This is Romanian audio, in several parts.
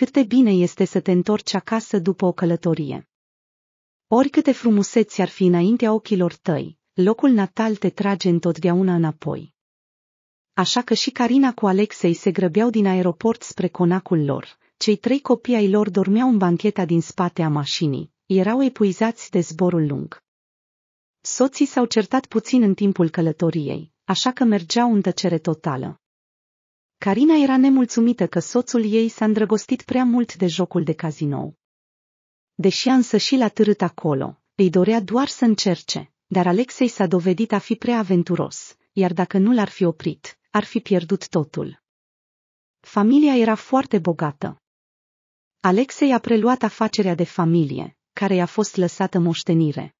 cât de bine este să te întorci acasă după o călătorie. Oricâte frumuseți ar fi înaintea ochilor tăi, locul natal te trage întotdeauna înapoi. Așa că și Carina cu Alexei se grăbeau din aeroport spre conacul lor. Cei trei copii ai lor dormeau în bancheta din spate a mașinii, erau epuizați de zborul lung. Soții s-au certat puțin în timpul călătoriei, așa că mergeau în tăcere totală. Carina era nemulțumită că soțul ei s-a îndrăgostit prea mult de jocul de cazinou. Deși însă și l-a târât acolo, îi dorea doar să încerce, dar Alexei s-a dovedit a fi prea aventuros, iar dacă nu l-ar fi oprit, ar fi pierdut totul. Familia era foarte bogată. Alexei a preluat afacerea de familie, care i-a fost lăsată moștenire.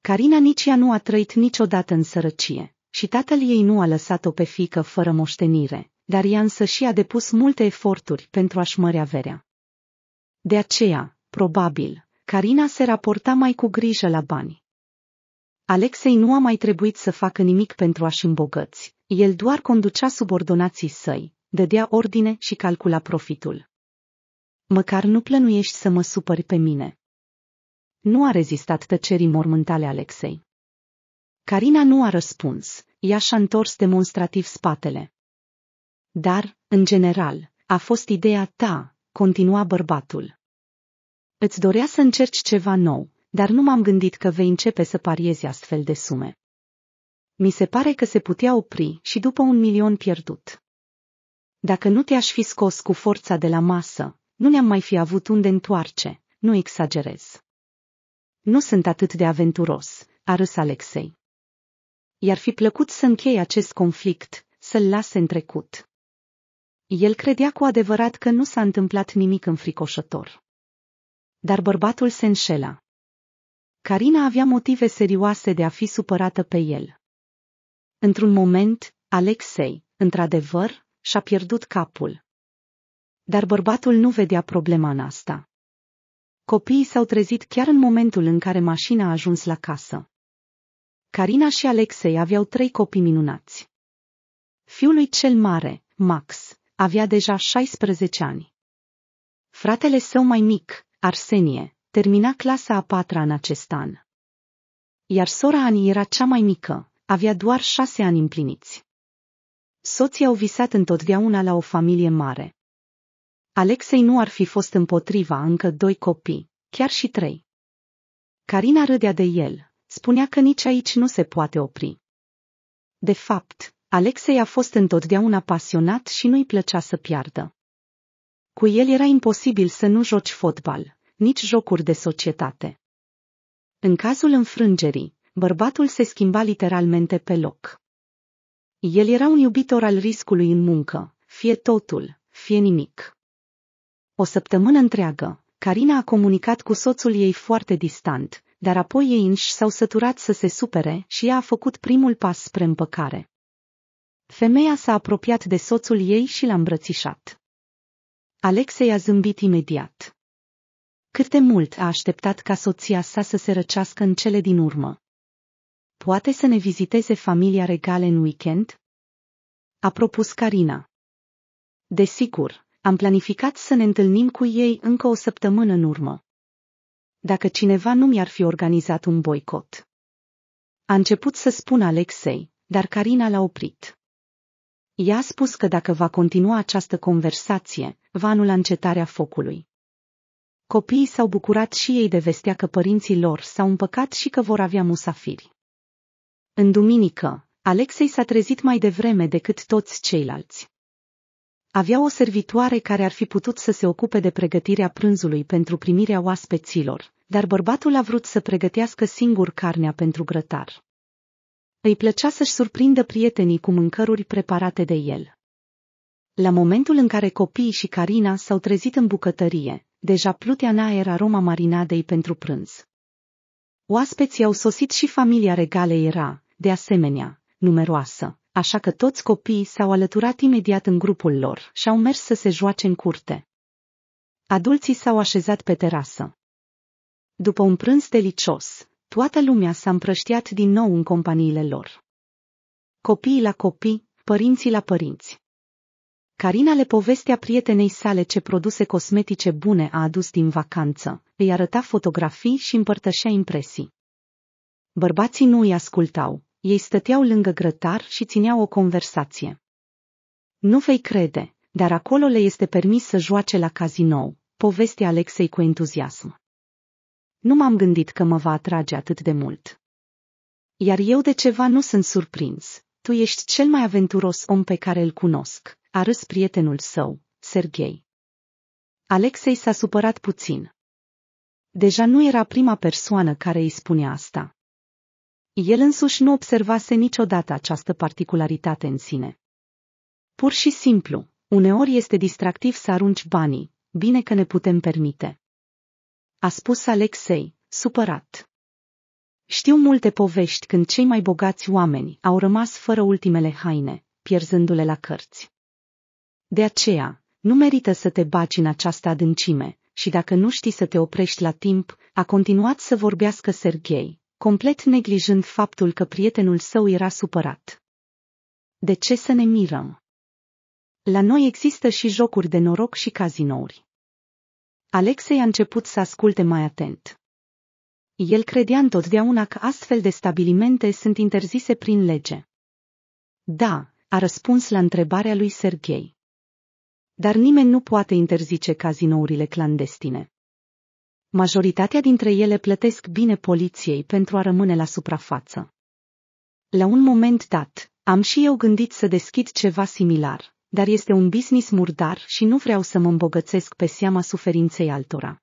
Carina nici ea nu a trăit niciodată în sărăcie și tatăl ei nu a lăsat-o pe fică fără moștenire, dar ea însă și a depus multe eforturi pentru a-și mări averea. De aceea, probabil, Carina se raporta mai cu grijă la bani. Alexei nu a mai trebuit să facă nimic pentru a-și îmbogăți, el doar conducea subordonații săi, dădea ordine și calcula profitul. Măcar nu plănuiești să mă supări pe mine. Nu a rezistat tăcerii mormântale Alexei. Carina nu a răspuns, ea și-a întors demonstrativ spatele. Dar, în general, a fost ideea ta, continua bărbatul. Îți dorea să încerci ceva nou, dar nu m-am gândit că vei începe să pariezi astfel de sume. Mi se pare că se putea opri și după un milion pierdut. Dacă nu te-aș fi scos cu forța de la masă, nu ne-am mai fi avut unde întoarce, nu exagerez. Nu sunt atât de aventuros, a râs Alexei. I-ar fi plăcut să încheie acest conflict, să-l lase în trecut. El credea cu adevărat că nu s-a întâmplat nimic înfricoșător. Dar bărbatul se înșela. Carina avea motive serioase de a fi supărată pe el. Într-un moment, Alexei, într-adevăr, și-a pierdut capul. Dar bărbatul nu vedea problema în asta. Copiii s-au trezit chiar în momentul în care mașina a ajuns la casă. Carina și Alexei aveau trei copii minunați. Fiul lui cel mare, Max, avea deja 16 ani. Fratele său mai mic, Arsenie, termina clasa a patra în acest an. Iar sora Ani era cea mai mică, avea doar șase ani împliniți. Soții au visat întotdeauna la o familie mare. Alexei nu ar fi fost împotriva încă doi copii, chiar și trei. Carina râdea de el, spunea că nici aici nu se poate opri. De fapt, Alexei a fost întotdeauna pasionat și nu-i plăcea să piardă. Cu el era imposibil să nu joci fotbal, nici jocuri de societate. În cazul înfrângerii, bărbatul se schimba literalmente pe loc. El era un iubitor al riscului în muncă, fie totul, fie nimic. O săptămână întreagă, Carina a comunicat cu soțul ei foarte distant, dar apoi ei înși s-au săturat să se supere și ea a făcut primul pas spre împăcare. Femeia s-a apropiat de soțul ei și l-a îmbrățișat. Alexei a zâmbit imediat. Cât de mult a așteptat ca soția sa să se răcească în cele din urmă. Poate să ne viziteze familia regale în weekend? A propus Carina. Desigur, am planificat să ne întâlnim cu ei încă o săptămână în urmă. Dacă cineva nu mi-ar fi organizat un boicot. A început să spun Alexei, dar Carina l-a oprit. I-a spus că dacă va continua această conversație, va anula încetarea focului. Copiii s-au bucurat și ei de vestea că părinții lor s-au împăcat și că vor avea musafiri. În duminică, Alexei s-a trezit mai devreme decât toți ceilalți. Avea o servitoare care ar fi putut să se ocupe de pregătirea prânzului pentru primirea oaspeților, dar bărbatul a vrut să pregătească singur carnea pentru grătar. Îi plăcea să-și surprindă prietenii cu mâncăruri preparate de el. La momentul în care copiii și Carina s-au trezit în bucătărie, deja plutea în aroma marinadei pentru prânz. Oaspeții au sosit și familia regale era, de asemenea, numeroasă, așa că toți copiii s-au alăturat imediat în grupul lor și au mers să se joace în curte. Adulții s-au așezat pe terasă. După un prânz delicios, toată lumea s-a împrăștiat din nou în companiile lor. Copiii la copii, părinții la părinți. Carina le povestea prietenei sale ce produse cosmetice bune a adus din vacanță, îi arăta fotografii și împărtășea impresii. Bărbații nu îi ascultau, ei stăteau lângă grătar și țineau o conversație. Nu vei crede, dar acolo le este permis să joace la cazinou, povestea Alexei cu entuziasm. Nu m-am gândit că mă va atrage atât de mult. Iar eu de ceva nu sunt surprins. Tu ești cel mai aventuros om pe care îl cunosc, a râs prietenul său, Serghei. Alexei s-a supărat puțin. Deja nu era prima persoană care îi spune asta. El însuși nu observase niciodată această particularitate în sine. Pur și simplu, uneori este distractiv să arunci banii, bine că ne putem permite a spus Alexei, supărat. Știu multe povești când cei mai bogați oameni au rămas fără ultimele haine, pierzându-le la cărți. De aceea, nu merită să te baci în această adâncime și dacă nu știi să te oprești la timp, a continuat să vorbească Serghei, complet neglijând faptul că prietenul său era supărat. De ce să ne mirăm? La noi există și jocuri de noroc și cazinouri. Alexei a început să asculte mai atent. El credea întotdeauna că astfel de stabilimente sunt interzise prin lege. Da, a răspuns la întrebarea lui Serghei. Dar nimeni nu poate interzice cazinourile clandestine. Majoritatea dintre ele plătesc bine poliției pentru a rămâne la suprafață. La un moment dat, am și eu gândit să deschid ceva similar, dar este un business murdar și nu vreau să mă îmbogățesc pe seama suferinței altora.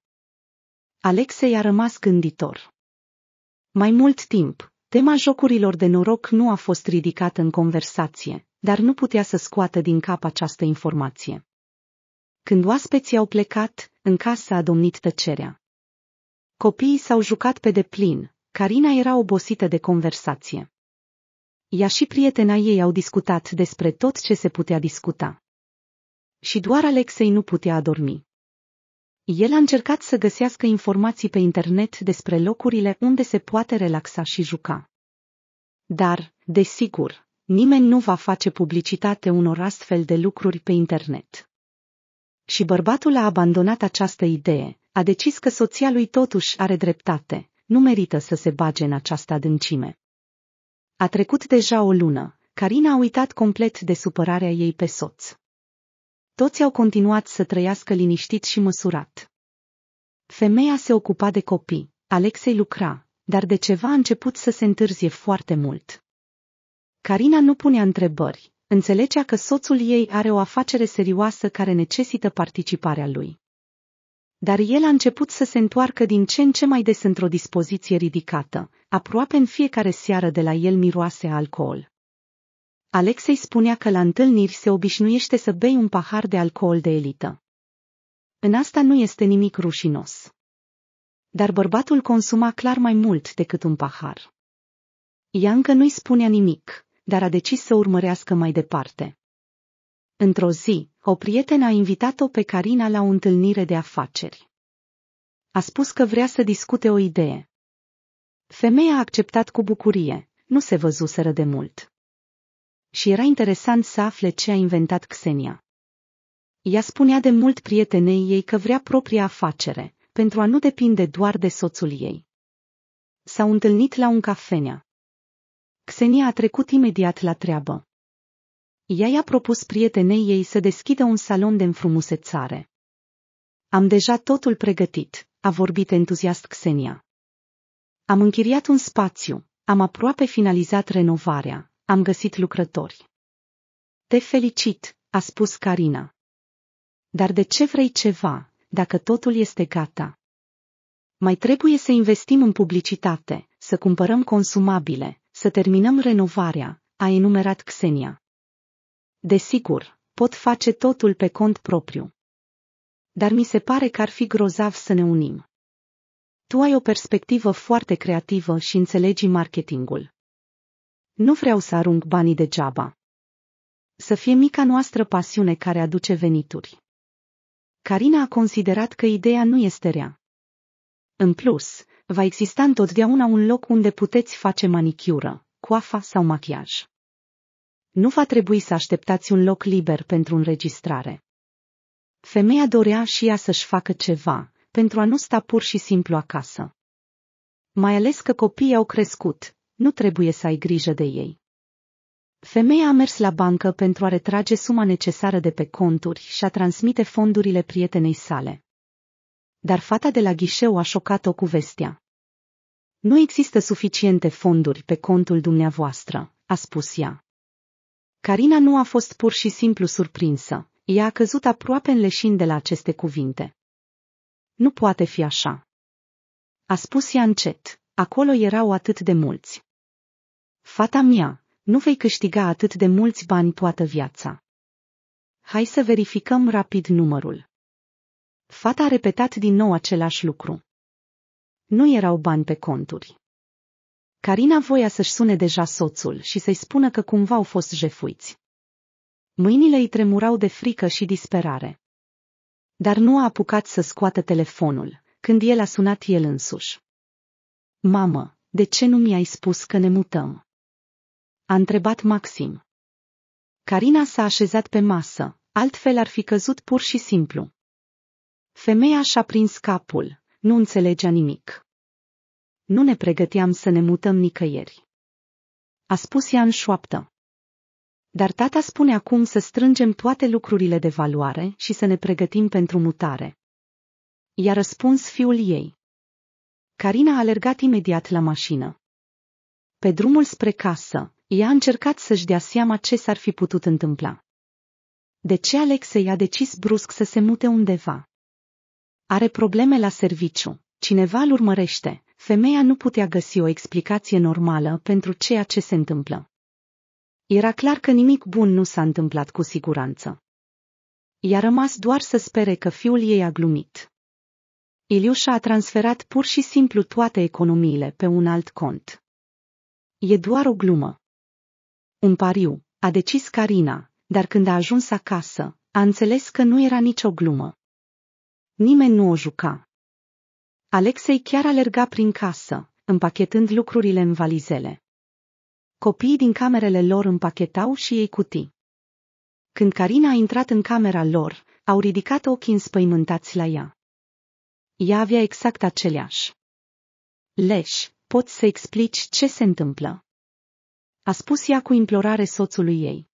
Alexei a rămas gânditor. Mai mult timp, tema jocurilor de noroc nu a fost ridicată în conversație, dar nu putea să scoată din cap această informație. Când oaspeții au plecat, în casă a domnit tăcerea. Copiii s-au jucat pe deplin, Carina era obosită de conversație. Ea și prietena ei au discutat despre tot ce se putea discuta. Și doar Alexei nu putea adormi. El a încercat să găsească informații pe internet despre locurile unde se poate relaxa și juca. Dar, desigur, nimeni nu va face publicitate unor astfel de lucruri pe internet. Și bărbatul a abandonat această idee, a decis că soția lui totuși are dreptate, nu merită să se bage în această adâncime. A trecut deja o lună, Carina a uitat complet de supărarea ei pe soț. Toți au continuat să trăiască liniștit și măsurat. Femeia se ocupa de copii, Alexei lucra, dar de ceva a început să se întârzie foarte mult. Carina nu punea întrebări, înțelegea că soțul ei are o afacere serioasă care necesită participarea lui. Dar el a început să se întoarcă din ce în ce mai des într-o dispoziție ridicată, aproape în fiecare seară de la el miroase alcool. Alexei spunea că la întâlniri se obișnuiește să bei un pahar de alcool de elită. În asta nu este nimic rușinos. Dar bărbatul consuma clar mai mult decât un pahar. Ea încă nu-i spunea nimic, dar a decis să urmărească mai departe. Într-o zi, o prietenă a invitat-o pe Carina la o întâlnire de afaceri. A spus că vrea să discute o idee, Femeia a acceptat cu bucurie, nu se văzuseră de mult. Și era interesant să afle ce a inventat Xenia. Ea spunea de mult prietenei ei că vrea propria afacere, pentru a nu depinde doar de soțul ei. S-au întâlnit la un cafenea. Xenia a trecut imediat la treabă. Ea i-a propus prietenei ei să deschidă un salon de înfrumusețare. Am deja totul pregătit, a vorbit entuziast Xenia. Am închiriat un spațiu, am aproape finalizat renovarea, am găsit lucrători. Te felicit, a spus Carina. Dar de ce vrei ceva, dacă totul este gata? Mai trebuie să investim în publicitate, să cumpărăm consumabile, să terminăm renovarea, a enumerat Xenia. Desigur, pot face totul pe cont propriu. Dar mi se pare că ar fi grozav să ne unim. Tu ai o perspectivă foarte creativă și înțelegi marketingul. Nu vreau să arunc banii degeaba. Să fie mica noastră pasiune care aduce venituri. Carina a considerat că ideea nu este rea. În plus, va exista întotdeauna un loc unde puteți face manicură, coafa sau machiaj. Nu va trebui să așteptați un loc liber pentru înregistrare. Femeia dorea și ea să-și facă ceva, pentru a nu sta pur și simplu acasă. Mai ales că copiii au crescut, nu trebuie să ai grijă de ei. Femeia a mers la bancă pentru a retrage suma necesară de pe conturi și a transmite fondurile prietenei sale. Dar fata de la ghișeu a șocat-o cu vestea. Nu există suficiente fonduri pe contul dumneavoastră, a spus ea. Carina nu a fost pur și simplu surprinsă, ea a căzut aproape în leșin de la aceste cuvinte. Nu poate fi așa. A spus ea încet, acolo erau atât de mulți. Fata mea, nu vei câștiga atât de mulți bani toată viața. Hai să verificăm rapid numărul. Fata a repetat din nou același lucru. Nu erau bani pe conturi. Carina voia să-și sune deja soțul și să-i spună că cumva au fost jefuiți. Mâinile îi tremurau de frică și disperare dar nu a apucat să scoată telefonul, când el a sunat el însuși. Mamă, de ce nu mi-ai spus că ne mutăm? A întrebat Maxim. Carina s-a așezat pe masă, altfel ar fi căzut pur și simplu. Femeia și-a prins capul, nu înțelegea nimic. Nu ne pregăteam să ne mutăm nicăieri. A spus ea în șoaptă. Dar tata spune acum să strângem toate lucrurile de valoare și să ne pregătim pentru mutare. I-a răspuns fiul ei. Carina a alergat imediat la mașină. Pe drumul spre casă, ea a încercat să-și dea seama ce s-ar fi putut întâmpla. De ce Alexei a decis brusc să se mute undeva? Are probleme la serviciu, cineva îl urmărește, femeia nu putea găsi o explicație normală pentru ceea ce se întâmplă. Era clar că nimic bun nu s-a întâmplat cu siguranță. I-a rămas doar să spere că fiul ei a glumit. Iliușa a transferat pur și simplu toate economiile pe un alt cont. E doar o glumă. Un pariu, a decis Carina, dar când a ajuns acasă, a înțeles că nu era nicio glumă. Nimeni nu o juca. Alexei chiar alerga prin casă, împachetând lucrurile în valizele. Copiii din camerele lor împachetau și ei cutii. Când Carina a intrat în camera lor, au ridicat ochii înspăimântați la ea. Ea avea exact aceleași. Leș, poți să explici ce se întâmplă? A spus ea cu implorare soțului ei.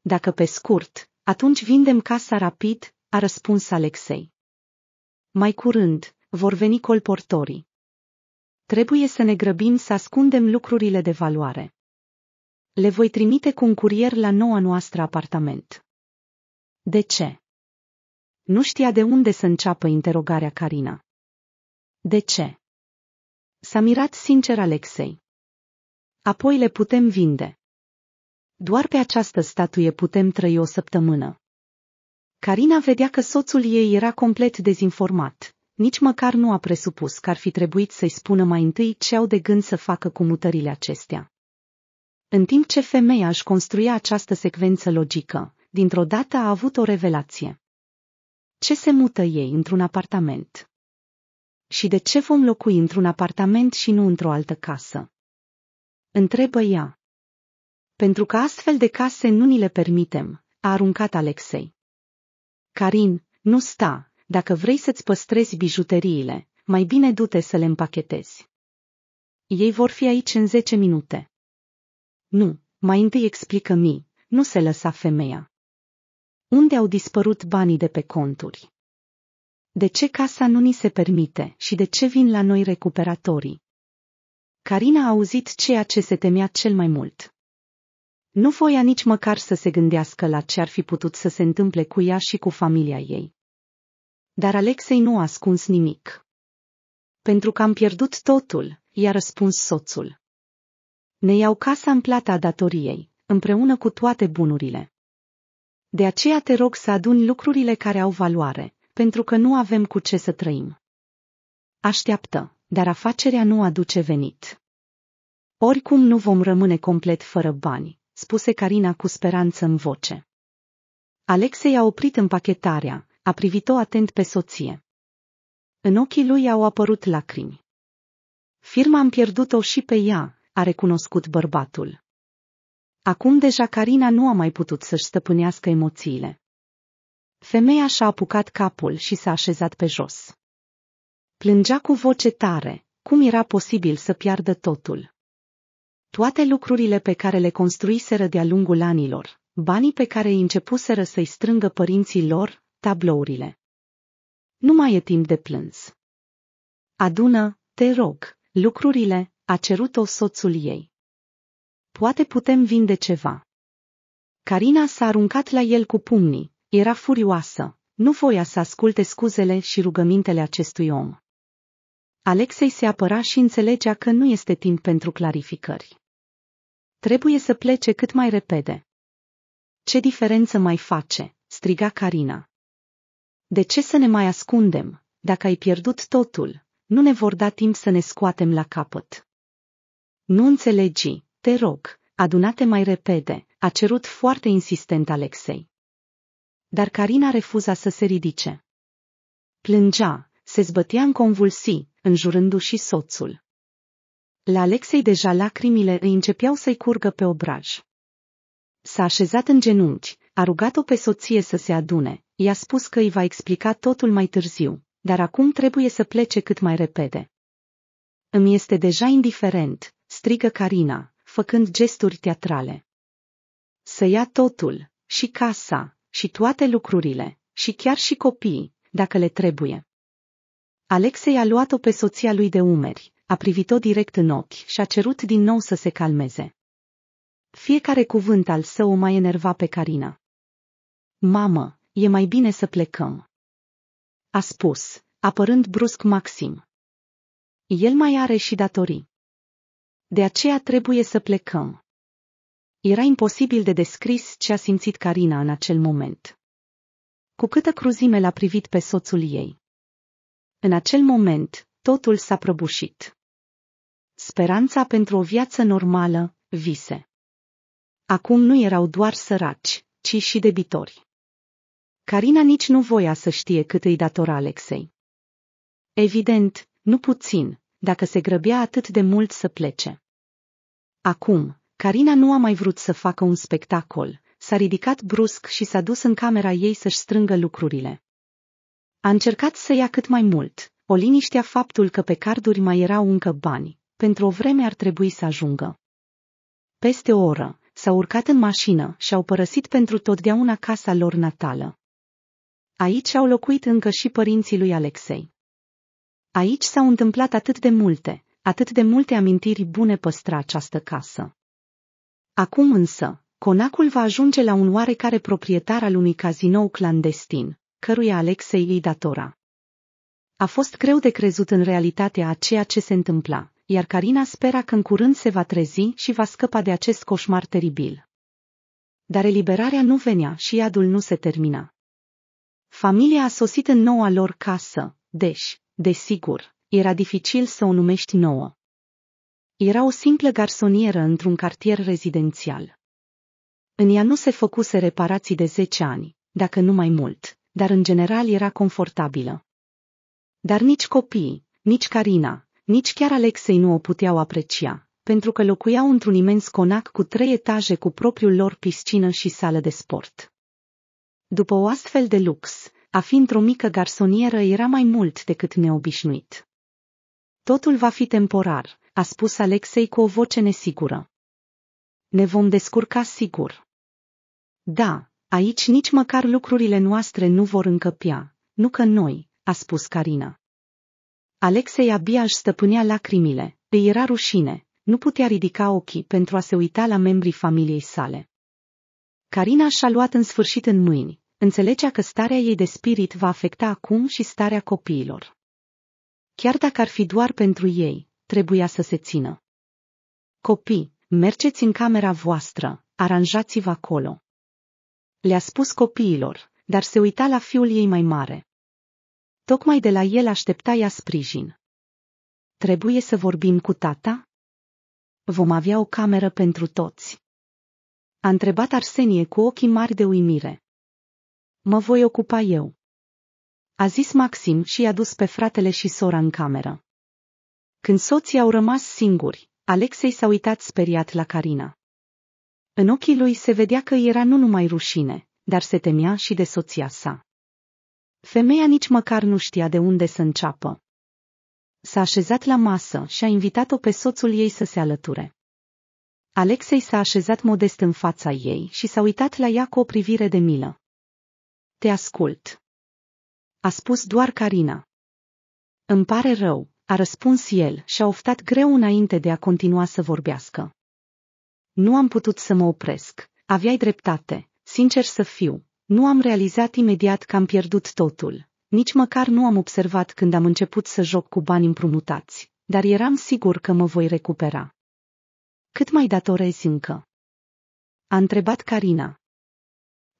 Dacă pe scurt, atunci vindem casa rapid, a răspuns Alexei. Mai curând, vor veni colportorii. Trebuie să ne grăbim să ascundem lucrurile de valoare. Le voi trimite cu un curier la noua noastră apartament. De ce? Nu știa de unde să înceapă interogarea Carina. De ce? S-a mirat sincer Alexei. Apoi le putem vinde. Doar pe această statuie putem trăi o săptămână. Carina vedea că soțul ei era complet dezinformat nici măcar nu a presupus că ar fi trebuit să-i spună mai întâi ce au de gând să facă cu mutările acestea. În timp ce femeia își construia această secvență logică, dintr-o dată a avut o revelație. Ce se mută ei într-un apartament? Și de ce vom locui într-un apartament și nu într-o altă casă? Întrebă ea. Pentru că astfel de case nu ni le permitem, a aruncat Alexei. Karin, nu sta, dacă vrei să-ți păstrezi bijuteriile, mai bine du-te să le împachetezi. Ei vor fi aici în 10 minute. Nu, mai întâi explică-mi, nu se lăsa femeia. Unde au dispărut banii de pe conturi? De ce casa nu ni se permite și de ce vin la noi recuperatorii? Carina a auzit ceea ce se temea cel mai mult. Nu voia nici măcar să se gândească la ce ar fi putut să se întâmple cu ea și cu familia ei. Dar Alexei nu a ascuns nimic. Pentru că am pierdut totul, i-a răspuns soțul. Ne iau casa în plata datoriei, împreună cu toate bunurile. De aceea te rog să aduni lucrurile care au valoare, pentru că nu avem cu ce să trăim. Așteaptă, dar afacerea nu aduce venit. Oricum nu vom rămâne complet fără bani, spuse Carina cu speranță în voce. Alexei a oprit împachetarea, a privit-o atent pe soție. În ochii lui au apărut lacrimi. Firma am pierdut-o și pe ea, a recunoscut bărbatul. Acum deja Carina nu a mai putut să-și stăpânească emoțiile. Femeia și-a apucat capul și s-a așezat pe jos. Plângea cu voce tare, cum era posibil să piardă totul. Toate lucrurile pe care le construiseră de-a lungul anilor, banii pe care îi începuseră să-i strângă părinții lor, tablourile. Nu mai e timp de plâns. Adună, te rog, lucrurile, a cerut-o soțul ei. Poate putem vinde ceva. Carina s-a aruncat la el cu pumnii, era furioasă, nu voia să asculte scuzele și rugămintele acestui om. Alexei se apăra și înțelegea că nu este timp pentru clarificări. Trebuie să plece cât mai repede. Ce diferență mai face? striga Carina. De ce să ne mai ascundem? Dacă ai pierdut totul, nu ne vor da timp să ne scoatem la capăt. Nu înțelegi, te rog, adunate mai repede, a cerut foarte insistent Alexei. Dar Carina refuza să se ridice. Plângea, se zbătea în convulsii, înjurându-și soțul. La Alexei deja lacrimile îi începeau să-i curgă pe obraj. S-a așezat în genunchi, a rugat-o pe soție să se adune, I-a spus că îi va explica totul mai târziu, dar acum trebuie să plece cât mai repede. Îmi este deja indiferent, strigă Carina, făcând gesturi teatrale. Să ia totul, și casa, și toate lucrurile, și chiar și copiii, dacă le trebuie. Alexei a luat-o pe soția lui de umeri, a privit-o direct în ochi și a cerut din nou să se calmeze. Fiecare cuvânt al său o mai enerva pe Carina. Mamă, e mai bine să plecăm. A spus, apărând brusc Maxim. El mai are și datorii. De aceea trebuie să plecăm. Era imposibil de descris ce a simțit Carina în acel moment. Cu câtă cruzime l-a privit pe soțul ei. În acel moment, totul s-a prăbușit. Speranța pentru o viață normală, vise. Acum nu erau doar săraci, ci și debitori. Carina nici nu voia să știe cât îi datora Alexei. Evident, nu puțin, dacă se grăbea atât de mult să plece. Acum, Carina nu a mai vrut să facă un spectacol, s-a ridicat brusc și s-a dus în camera ei să-și strângă lucrurile. A încercat să ia cât mai mult, o liniștea faptul că pe carduri mai erau încă bani, pentru o vreme ar trebui să ajungă. Peste o oră, s-au urcat în mașină și au părăsit pentru totdeauna casa lor natală. Aici au locuit încă și părinții lui Alexei. Aici s-au întâmplat atât de multe, atât de multe amintiri bune păstra această casă. Acum însă, conacul va ajunge la un oarecare proprietar al unui cazinou clandestin, căruia Alexei îi datora. A fost greu de crezut în realitatea a ceea ce se întâmpla, iar Carina spera că în curând se va trezi și va scăpa de acest coșmar teribil. Dar eliberarea nu venea și iadul nu se termina. Familia a sosit în noua lor casă, deși, desigur, era dificil să o numești nouă. Era o simplă garsonieră într-un cartier rezidențial. În ea nu se făcuse reparații de 10 ani, dacă nu mai mult, dar în general era confortabilă. Dar nici copiii, nici Carina, nici chiar Alexei nu o puteau aprecia, pentru că locuiau într-un imens conac cu trei etaje cu propriul lor piscină și sală de sport. După o astfel de lux, a fi într-o mică garsonieră era mai mult decât neobișnuit. Totul va fi temporar, a spus Alexei cu o voce nesigură. Ne vom descurca sigur. Da, aici nici măcar lucrurile noastre nu vor încăpea, nu că noi, a spus Carina. Alexei abia își stăpânea lacrimile, îi era rușine, nu putea ridica ochii pentru a se uita la membrii familiei sale. Carina și-a luat în sfârșit în mâini înțelegea că starea ei de spirit va afecta acum și starea copiilor. Chiar dacă ar fi doar pentru ei, trebuia să se țină. Copii, mergeți în camera voastră, aranjați-vă acolo. Le-a spus copiilor, dar se uita la fiul ei mai mare. Tocmai de la el aștepta ea sprijin. Trebuie să vorbim cu tata? Vom avea o cameră pentru toți. A întrebat Arsenie cu ochii mari de uimire. Mă voi ocupa eu. A zis Maxim și i-a dus pe fratele și sora în cameră. Când soții au rămas singuri, Alexei s-a uitat speriat la Carina. În ochii lui se vedea că era nu numai rușine, dar se temea și de soția sa. Femeia nici măcar nu știa de unde să înceapă. S-a așezat la masă și a invitat-o pe soțul ei să se alăture. Alexei s-a așezat modest în fața ei și s-a uitat la ea cu o privire de milă. Te ascult. A spus doar Carina. Îmi pare rău, a răspuns el și a oftat greu înainte de a continua să vorbească. Nu am putut să mă opresc, aveai dreptate, sincer să fiu, nu am realizat imediat că am pierdut totul, nici măcar nu am observat când am început să joc cu bani împrumutați, dar eram sigur că mă voi recupera. Cât mai datorezi încă? A întrebat Carina.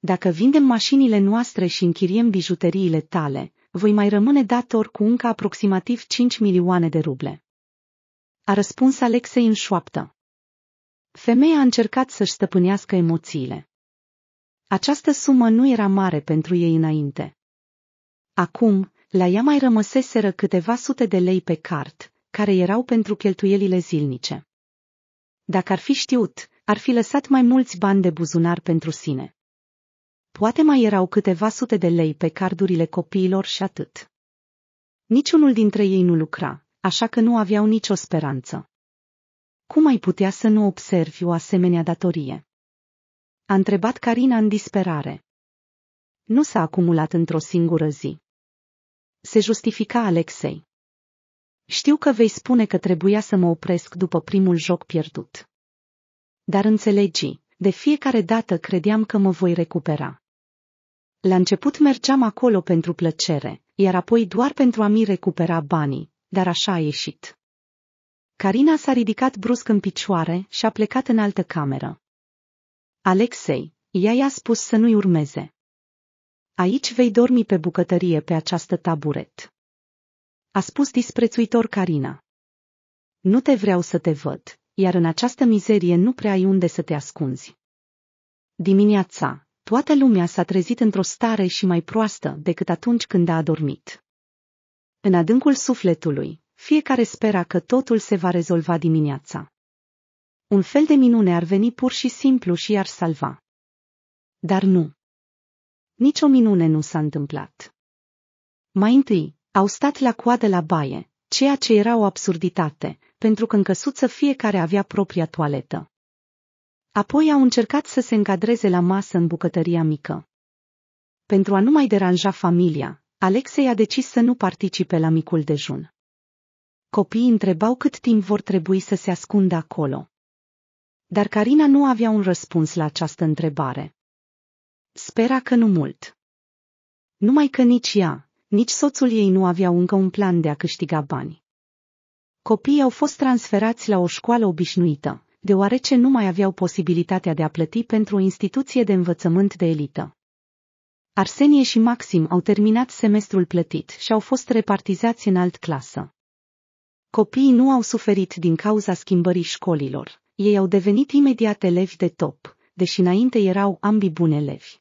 Dacă vindem mașinile noastre și închiriem bijuteriile tale, voi mai rămâne dator cu încă aproximativ 5 milioane de ruble. A răspuns Alexei în șoaptă. Femeia a încercat să-și stăpânească emoțiile. Această sumă nu era mare pentru ei înainte. Acum, la ea mai rămăseseră câteva sute de lei pe cart, care erau pentru cheltuielile zilnice. Dacă ar fi știut, ar fi lăsat mai mulți bani de buzunar pentru sine poate mai erau câteva sute de lei pe cardurile copiilor și atât. Niciunul dintre ei nu lucra, așa că nu aveau nicio speranță. Cum ai putea să nu observi o asemenea datorie? A întrebat Carina în disperare. Nu s-a acumulat într-o singură zi. Se justifica Alexei. Știu că vei spune că trebuia să mă opresc după primul joc pierdut. Dar înțelegi, de fiecare dată credeam că mă voi recupera. La început mergeam acolo pentru plăcere, iar apoi doar pentru a-mi recupera banii, dar așa a ieșit. Carina s-a ridicat brusc în picioare și a plecat în altă cameră. Alexei, ea i-a spus să nu-i urmeze. Aici vei dormi pe bucătărie pe această taburet. A spus disprețuitor Carina. Nu te vreau să te văd, iar în această mizerie nu prea ai unde să te ascunzi. Dimineața, toată lumea s-a trezit într-o stare și mai proastă decât atunci când a adormit. În adâncul sufletului, fiecare spera că totul se va rezolva dimineața. Un fel de minune ar veni pur și simplu și ar salva. Dar nu. Nici o minune nu s-a întâmplat. Mai întâi, au stat la coadă la baie, ceea ce era o absurditate, pentru că în căsuță fiecare avea propria toaletă. Apoi au încercat să se încadreze la masă în bucătăria mică. Pentru a nu mai deranja familia, Alexei a decis să nu participe la micul dejun. Copiii întrebau cât timp vor trebui să se ascundă acolo. Dar Carina nu avea un răspuns la această întrebare. Spera că nu mult. Numai că nici ea, nici soțul ei nu aveau încă un plan de a câștiga bani. Copiii au fost transferați la o școală obișnuită, deoarece nu mai aveau posibilitatea de a plăti pentru o instituție de învățământ de elită. Arsenie și Maxim au terminat semestrul plătit și au fost repartizați în alt clasă. Copiii nu au suferit din cauza schimbării școlilor. Ei au devenit imediat elevi de top, deși înainte erau ambii buni elevi.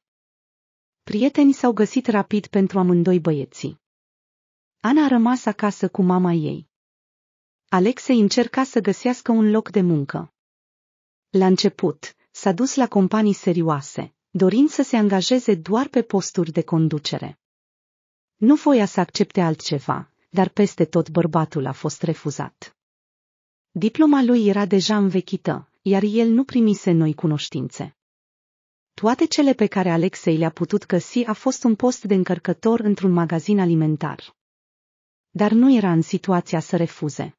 Prietenii s-au găsit rapid pentru amândoi băieții. Ana a rămas acasă cu mama ei. Alexei încerca să găsească un loc de muncă. La început, s-a dus la companii serioase, dorind să se angajeze doar pe posturi de conducere. Nu voia să accepte altceva, dar peste tot bărbatul a fost refuzat. Diploma lui era deja învechită, iar el nu primise noi cunoștințe. Toate cele pe care Alexei le-a putut găsi a fost un post de încărcător într-un magazin alimentar. Dar nu era în situația să refuze.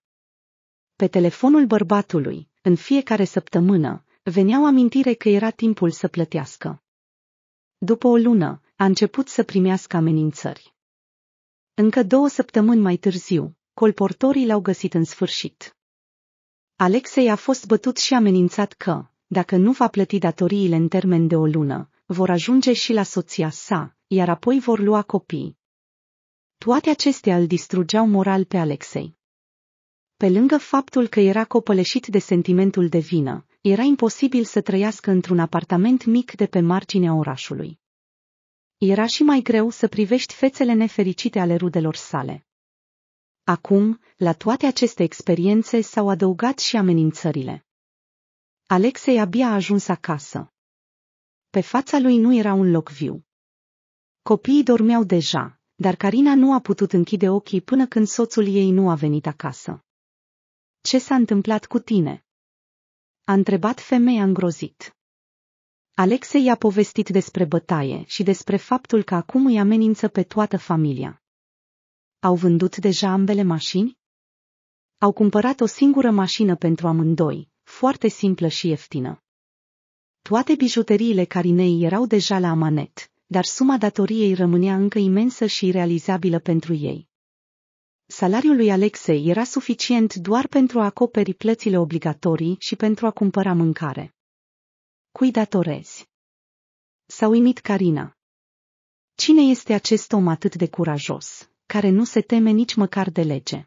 Pe telefonul bărbatului, în fiecare săptămână, veneau amintire că era timpul să plătească. După o lună, a început să primească amenințări. Încă două săptămâni mai târziu, colportorii l-au găsit în sfârșit. Alexei a fost bătut și amenințat că, dacă nu va plăti datoriile în termen de o lună, vor ajunge și la soția sa, iar apoi vor lua copii. Toate acestea îl distrugeau moral pe Alexei. Pe lângă faptul că era copăleșit de sentimentul de vină, era imposibil să trăiască într-un apartament mic de pe marginea orașului. Era și mai greu să privești fețele nefericite ale rudelor sale. Acum, la toate aceste experiențe s-au adăugat și amenințările. Alexei abia a ajuns acasă. Pe fața lui nu era un loc viu. Copiii dormeau deja, dar Carina nu a putut închide ochii până când soțul ei nu a venit acasă. Ce s-a întâmplat cu tine? A întrebat femeia îngrozit. Alexei i-a povestit despre bătaie și despre faptul că acum îi amenință pe toată familia. Au vândut deja ambele mașini? Au cumpărat o singură mașină pentru amândoi, foarte simplă și ieftină. Toate bijuteriile Carinei erau deja la amanet, dar suma datoriei rămânea încă imensă și irealizabilă pentru ei salariul lui Alexei era suficient doar pentru a acoperi plățile obligatorii și pentru a cumpăra mâncare. Cui datorezi? S-a uimit Carina. Cine este acest om atât de curajos, care nu se teme nici măcar de lege?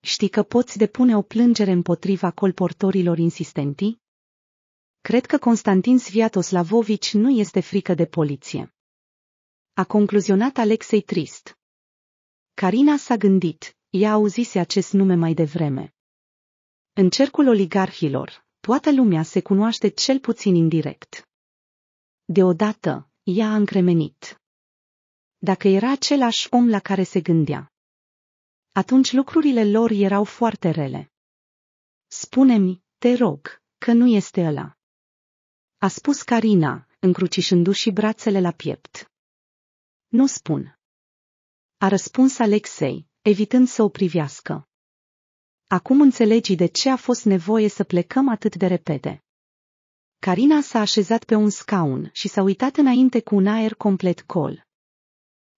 Știi că poți depune o plângere împotriva colportorilor insistenti? Cred că Constantin Sviatoslavovici nu este frică de poliție. A concluzionat Alexei trist. Carina s-a gândit, ea auzise acest nume mai devreme. În cercul oligarhilor, toată lumea se cunoaște cel puțin indirect. Deodată, ea a încremenit. Dacă era același om la care se gândea. Atunci lucrurile lor erau foarte rele. Spune-mi, te rog, că nu este ăla. A spus Carina, încrucișându-și brațele la piept. Nu spun, a răspuns Alexei, evitând să o privească. Acum înțelegi de ce a fost nevoie să plecăm atât de repede. Carina s-a așezat pe un scaun și s-a uitat înainte cu un aer complet col.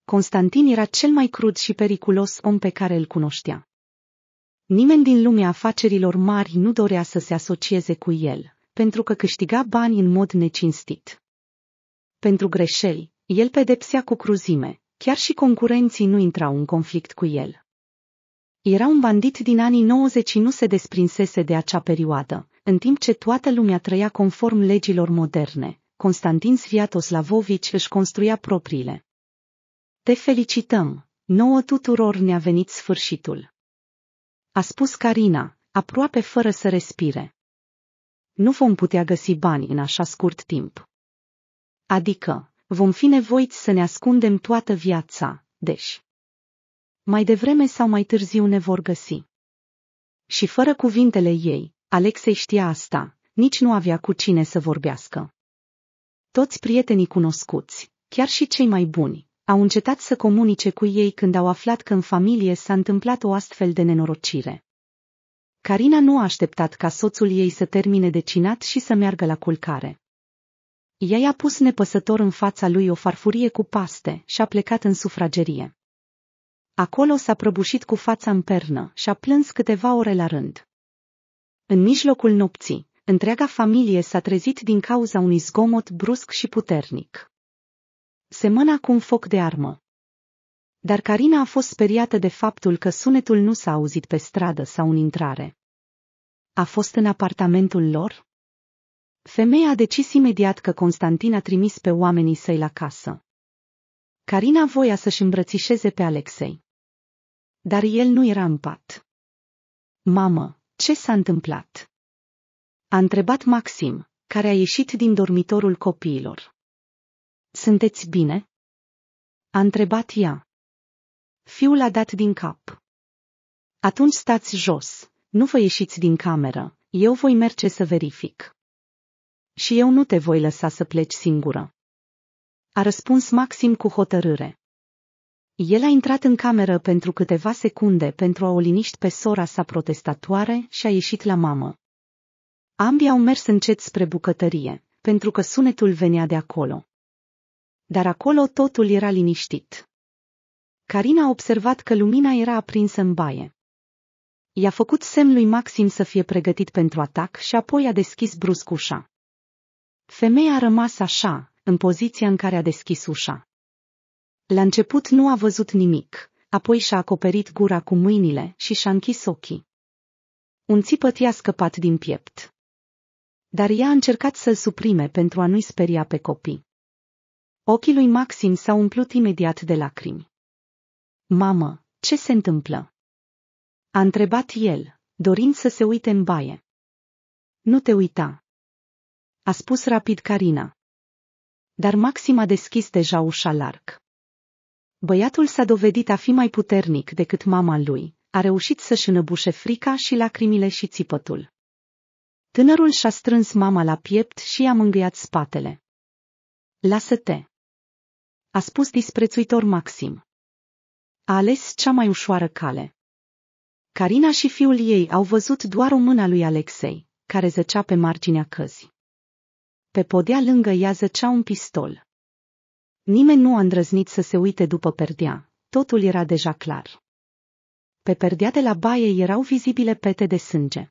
Constantin era cel mai crud și periculos om pe care îl cunoștea. Nimeni din lumea afacerilor mari nu dorea să se asocieze cu el, pentru că câștiga bani în mod necinstit. Pentru greșeli, el pedepsea cu cruzime, Chiar și concurenții nu intrau în conflict cu el. Era un bandit din anii 90 și nu se desprinsese de acea perioadă, în timp ce toată lumea trăia conform legilor moderne. Constantin Sviatoslavovici își construia propriile. Te felicităm! Nouă tuturor ne-a venit sfârșitul. A spus Carina, aproape fără să respire. Nu vom putea găsi bani în așa scurt timp. Adică, vom fi nevoiți să ne ascundem toată viața, deci. Mai devreme sau mai târziu ne vor găsi. Și fără cuvintele ei, Alexei știa asta, nici nu avea cu cine să vorbească. Toți prietenii cunoscuți, chiar și cei mai buni, au încetat să comunice cu ei când au aflat că în familie s-a întâmplat o astfel de nenorocire. Carina nu a așteptat ca soțul ei să termine de cinat și să meargă la culcare. Ea i-a pus nepăsător în fața lui o farfurie cu paste și a plecat în sufragerie. Acolo s-a prăbușit cu fața în pernă și a plâns câteva ore la rând. În mijlocul nopții, întreaga familie s-a trezit din cauza unui zgomot brusc și puternic. Semăna cu un foc de armă. Dar Carina a fost speriată de faptul că sunetul nu s-a auzit pe stradă sau în intrare. A fost în apartamentul lor? Femeia a decis imediat că Constantin a trimis pe oamenii săi la casă. Carina voia să-și îmbrățișeze pe Alexei. Dar el nu era în pat. Mamă, ce s-a întâmplat? A întrebat Maxim, care a ieșit din dormitorul copiilor. Sunteți bine? A întrebat ea. Fiul a dat din cap. Atunci stați jos, nu vă ieșiți din cameră, eu voi merge să verific. Și eu nu te voi lăsa să pleci singură. A răspuns Maxim cu hotărâre. El a intrat în cameră pentru câteva secunde pentru a o liniști pe sora sa protestatoare și a ieșit la mamă. Ambii au mers încet spre bucătărie, pentru că sunetul venea de acolo. Dar acolo totul era liniștit. Carina a observat că lumina era aprinsă în baie. I-a făcut semn lui Maxim să fie pregătit pentru atac și apoi a deschis brusc ușa. Femeia a rămas așa, în poziția în care a deschis ușa. La început nu a văzut nimic, apoi și-a acoperit gura cu mâinile și și-a închis ochii. Un țipăt i-a scăpat din piept. Dar ea a încercat să-l suprime pentru a nu-i speria pe copii. Ochii lui Maxim s-au umplut imediat de lacrimi. Mamă, ce se întâmplă? A întrebat el, dorind să se uite în baie. Nu te uita, a spus rapid Carina. Dar Maxim a deschis deja ușa larg. Băiatul s-a dovedit a fi mai puternic decât mama lui, a reușit să-și înăbușe frica și lacrimile și țipătul. Tânărul și-a strâns mama la piept și i-a mângâiat spatele. Lasă-te! A spus disprețuitor Maxim. A ales cea mai ușoară cale. Carina și fiul ei au văzut doar o mână lui Alexei, care zăcea pe marginea căzii. Pe podea lângă ea zăcea un pistol. Nimeni nu a îndrăznit să se uite după perdea, totul era deja clar. Pe perdea de la baie erau vizibile pete de sânge.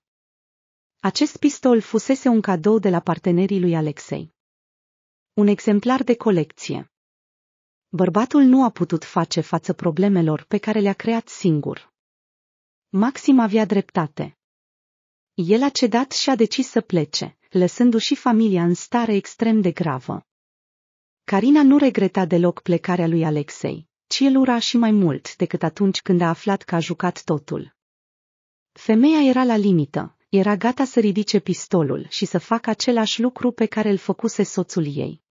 Acest pistol fusese un cadou de la partenerii lui Alexei. Un exemplar de colecție. Bărbatul nu a putut face față problemelor pe care le-a creat singur. Maxim avea dreptate. El a cedat și a decis să plece, lăsându-și familia în stare extrem de gravă. Carina nu regreta deloc plecarea lui Alexei, ci el ura și mai mult decât atunci când a aflat că a jucat totul. Femeia era la limită, era gata să ridice pistolul și să facă același lucru pe care îl făcuse soțul ei.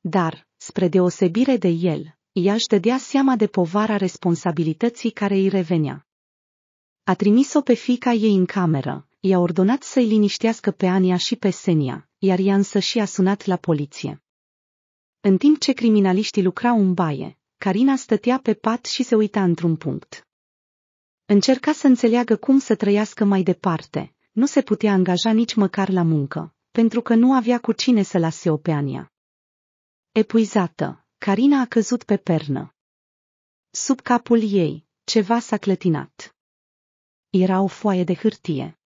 Dar, spre deosebire de el, ea își dădea seama de povara responsabilității care îi revenea. A trimis-o pe fica ei în cameră, i-a ordonat să-i liniștească pe Ania și pe Senia, iar ea însă și a sunat la poliție. În timp ce criminaliștii lucrau în baie, Carina stătea pe pat și se uita într-un punct. Încerca să înțeleagă cum să trăiască mai departe, nu se putea angaja nici măcar la muncă, pentru că nu avea cu cine să lase o pe Ania. Epuizată, Carina a căzut pe pernă. Sub capul ei, ceva s-a clătinat. Era o foaie de hârtie.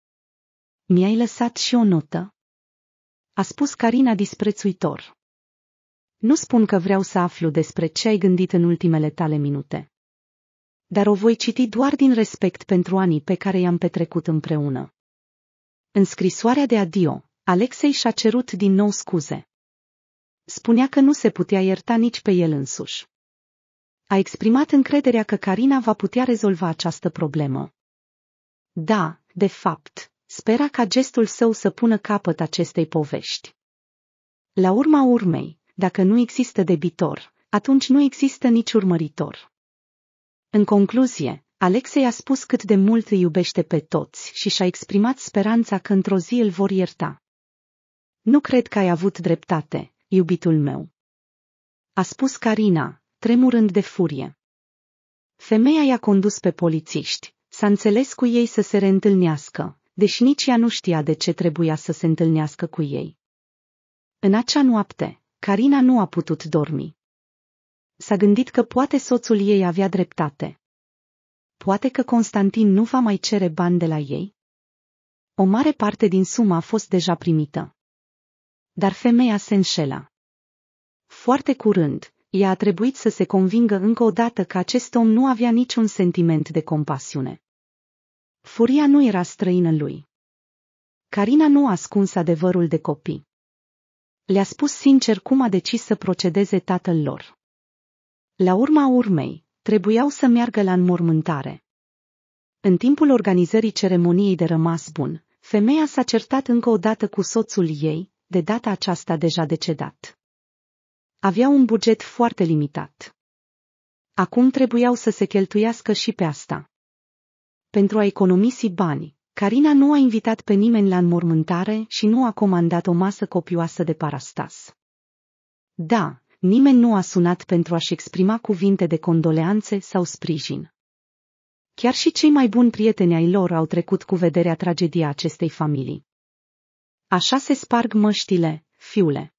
Mi-ai lăsat și o notă? A spus Carina disprețuitor. Nu spun că vreau să aflu despre ce ai gândit în ultimele tale minute. Dar o voi citi doar din respect pentru anii pe care i-am petrecut împreună. În scrisoarea de adio, Alexei și-a cerut din nou scuze. Spunea că nu se putea ierta nici pe el însuși. A exprimat încrederea că Carina va putea rezolva această problemă. Da, de fapt, spera ca gestul său să pună capăt acestei povești. La urma urmei, dacă nu există debitor, atunci nu există nici urmăritor. În concluzie, Alexei a spus cât de mult îi iubește pe toți și și-a exprimat speranța că într-o zi îl vor ierta. Nu cred că ai avut dreptate, iubitul meu. A spus Carina, tremurând de furie. Femeia i-a condus pe polițiști, S-a înțeles cu ei să se reîntâlnească, deși nici ea nu știa de ce trebuia să se întâlnească cu ei. În acea noapte, Carina nu a putut dormi. S-a gândit că poate soțul ei avea dreptate. Poate că Constantin nu va mai cere bani de la ei? O mare parte din suma a fost deja primită. Dar femeia se înșela. Foarte curând, ea a trebuit să se convingă încă o dată că acest om nu avea niciun sentiment de compasiune. Furia nu era străină lui. Carina nu a ascuns adevărul de copii. Le-a spus sincer cum a decis să procedeze tatăl lor. La urma urmei, trebuiau să meargă la înmormântare. În timpul organizării ceremoniei de rămas bun, femeia s-a certat încă o dată cu soțul ei, de data aceasta deja decedat. Avea un buget foarte limitat. Acum trebuiau să se cheltuiască și pe asta pentru a economisi bani. Carina nu a invitat pe nimeni la înmormântare și nu a comandat o masă copioasă de parastas. Da, nimeni nu a sunat pentru a-și exprima cuvinte de condoleanțe sau sprijin. Chiar și cei mai buni prieteni ai lor au trecut cu vederea tragedia acestei familii. Așa se sparg măștile, fiule.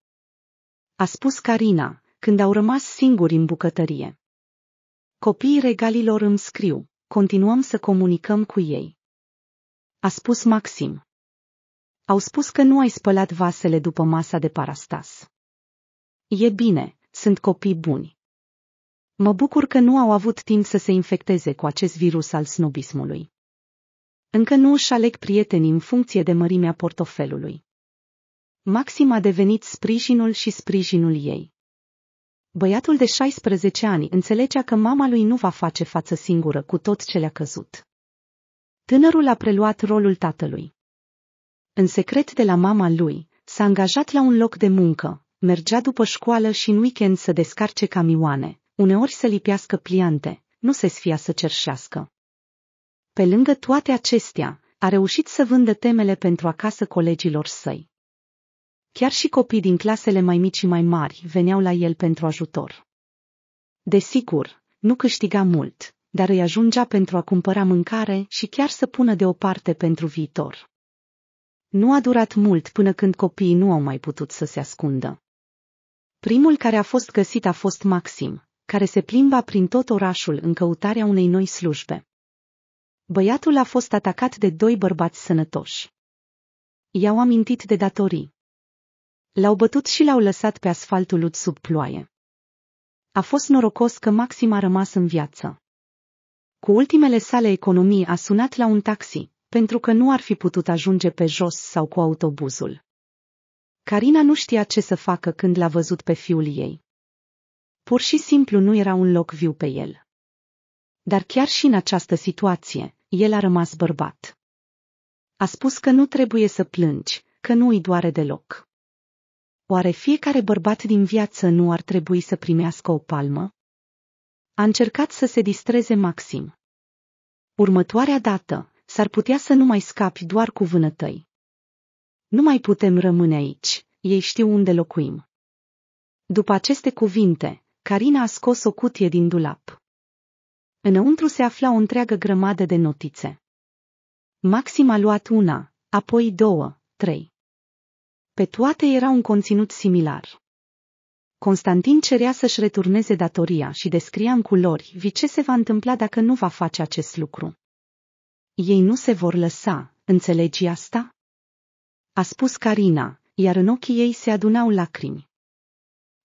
A spus Carina, când au rămas singuri în bucătărie. Copiii regalilor îmi scriu. Continuăm să comunicăm cu ei. A spus Maxim. Au spus că nu ai spălat vasele după masa de parastas. E bine, sunt copii buni. Mă bucur că nu au avut timp să se infecteze cu acest virus al snobismului. Încă nu își aleg prietenii în funcție de mărimea portofelului. Maxim a devenit sprijinul și sprijinul ei. Băiatul de 16 ani înțelegea că mama lui nu va face față singură cu tot ce le-a căzut. Tânărul a preluat rolul tatălui. În secret de la mama lui, s-a angajat la un loc de muncă, mergea după școală și în weekend să descarce camioane, uneori să lipească pliante, nu se sfia să cerșească. Pe lângă toate acestea, a reușit să vândă temele pentru acasă colegilor săi. Chiar și copii din clasele mai mici și mai mari veneau la el pentru ajutor. Desigur, nu câștiga mult, dar îi ajungea pentru a cumpăra mâncare și chiar să pună deoparte pentru viitor. Nu a durat mult până când copiii nu au mai putut să se ascundă. Primul care a fost găsit a fost Maxim, care se plimba prin tot orașul în căutarea unei noi slujbe. Băiatul a fost atacat de doi bărbați sănătoși. I-au amintit de datorii. L-au bătut și l-au lăsat pe asfaltul ud sub ploaie. A fost norocos că Maxim a rămas în viață. Cu ultimele sale economii a sunat la un taxi, pentru că nu ar fi putut ajunge pe jos sau cu autobuzul. Carina nu știa ce să facă când l-a văzut pe fiul ei. Pur și simplu nu era un loc viu pe el. Dar chiar și în această situație, el a rămas bărbat. A spus că nu trebuie să plângi, că nu îi doare deloc. Oare fiecare bărbat din viață nu ar trebui să primească o palmă? A încercat să se distreze Maxim. Următoarea dată, s-ar putea să nu mai scapi doar cu vânătăi. Nu mai putem rămâne aici, ei știu unde locuim. După aceste cuvinte, Carina a scos o cutie din dulap. Înăuntru se afla o întreagă grămadă de notițe. Maxim a luat una, apoi două, trei. Pe toate era un conținut similar. Constantin cerea să-și returneze datoria și descria în culori vi ce se va întâmpla dacă nu va face acest lucru. Ei nu se vor lăsa, înțelegi asta? A spus Carina, iar în ochii ei se adunau lacrimi.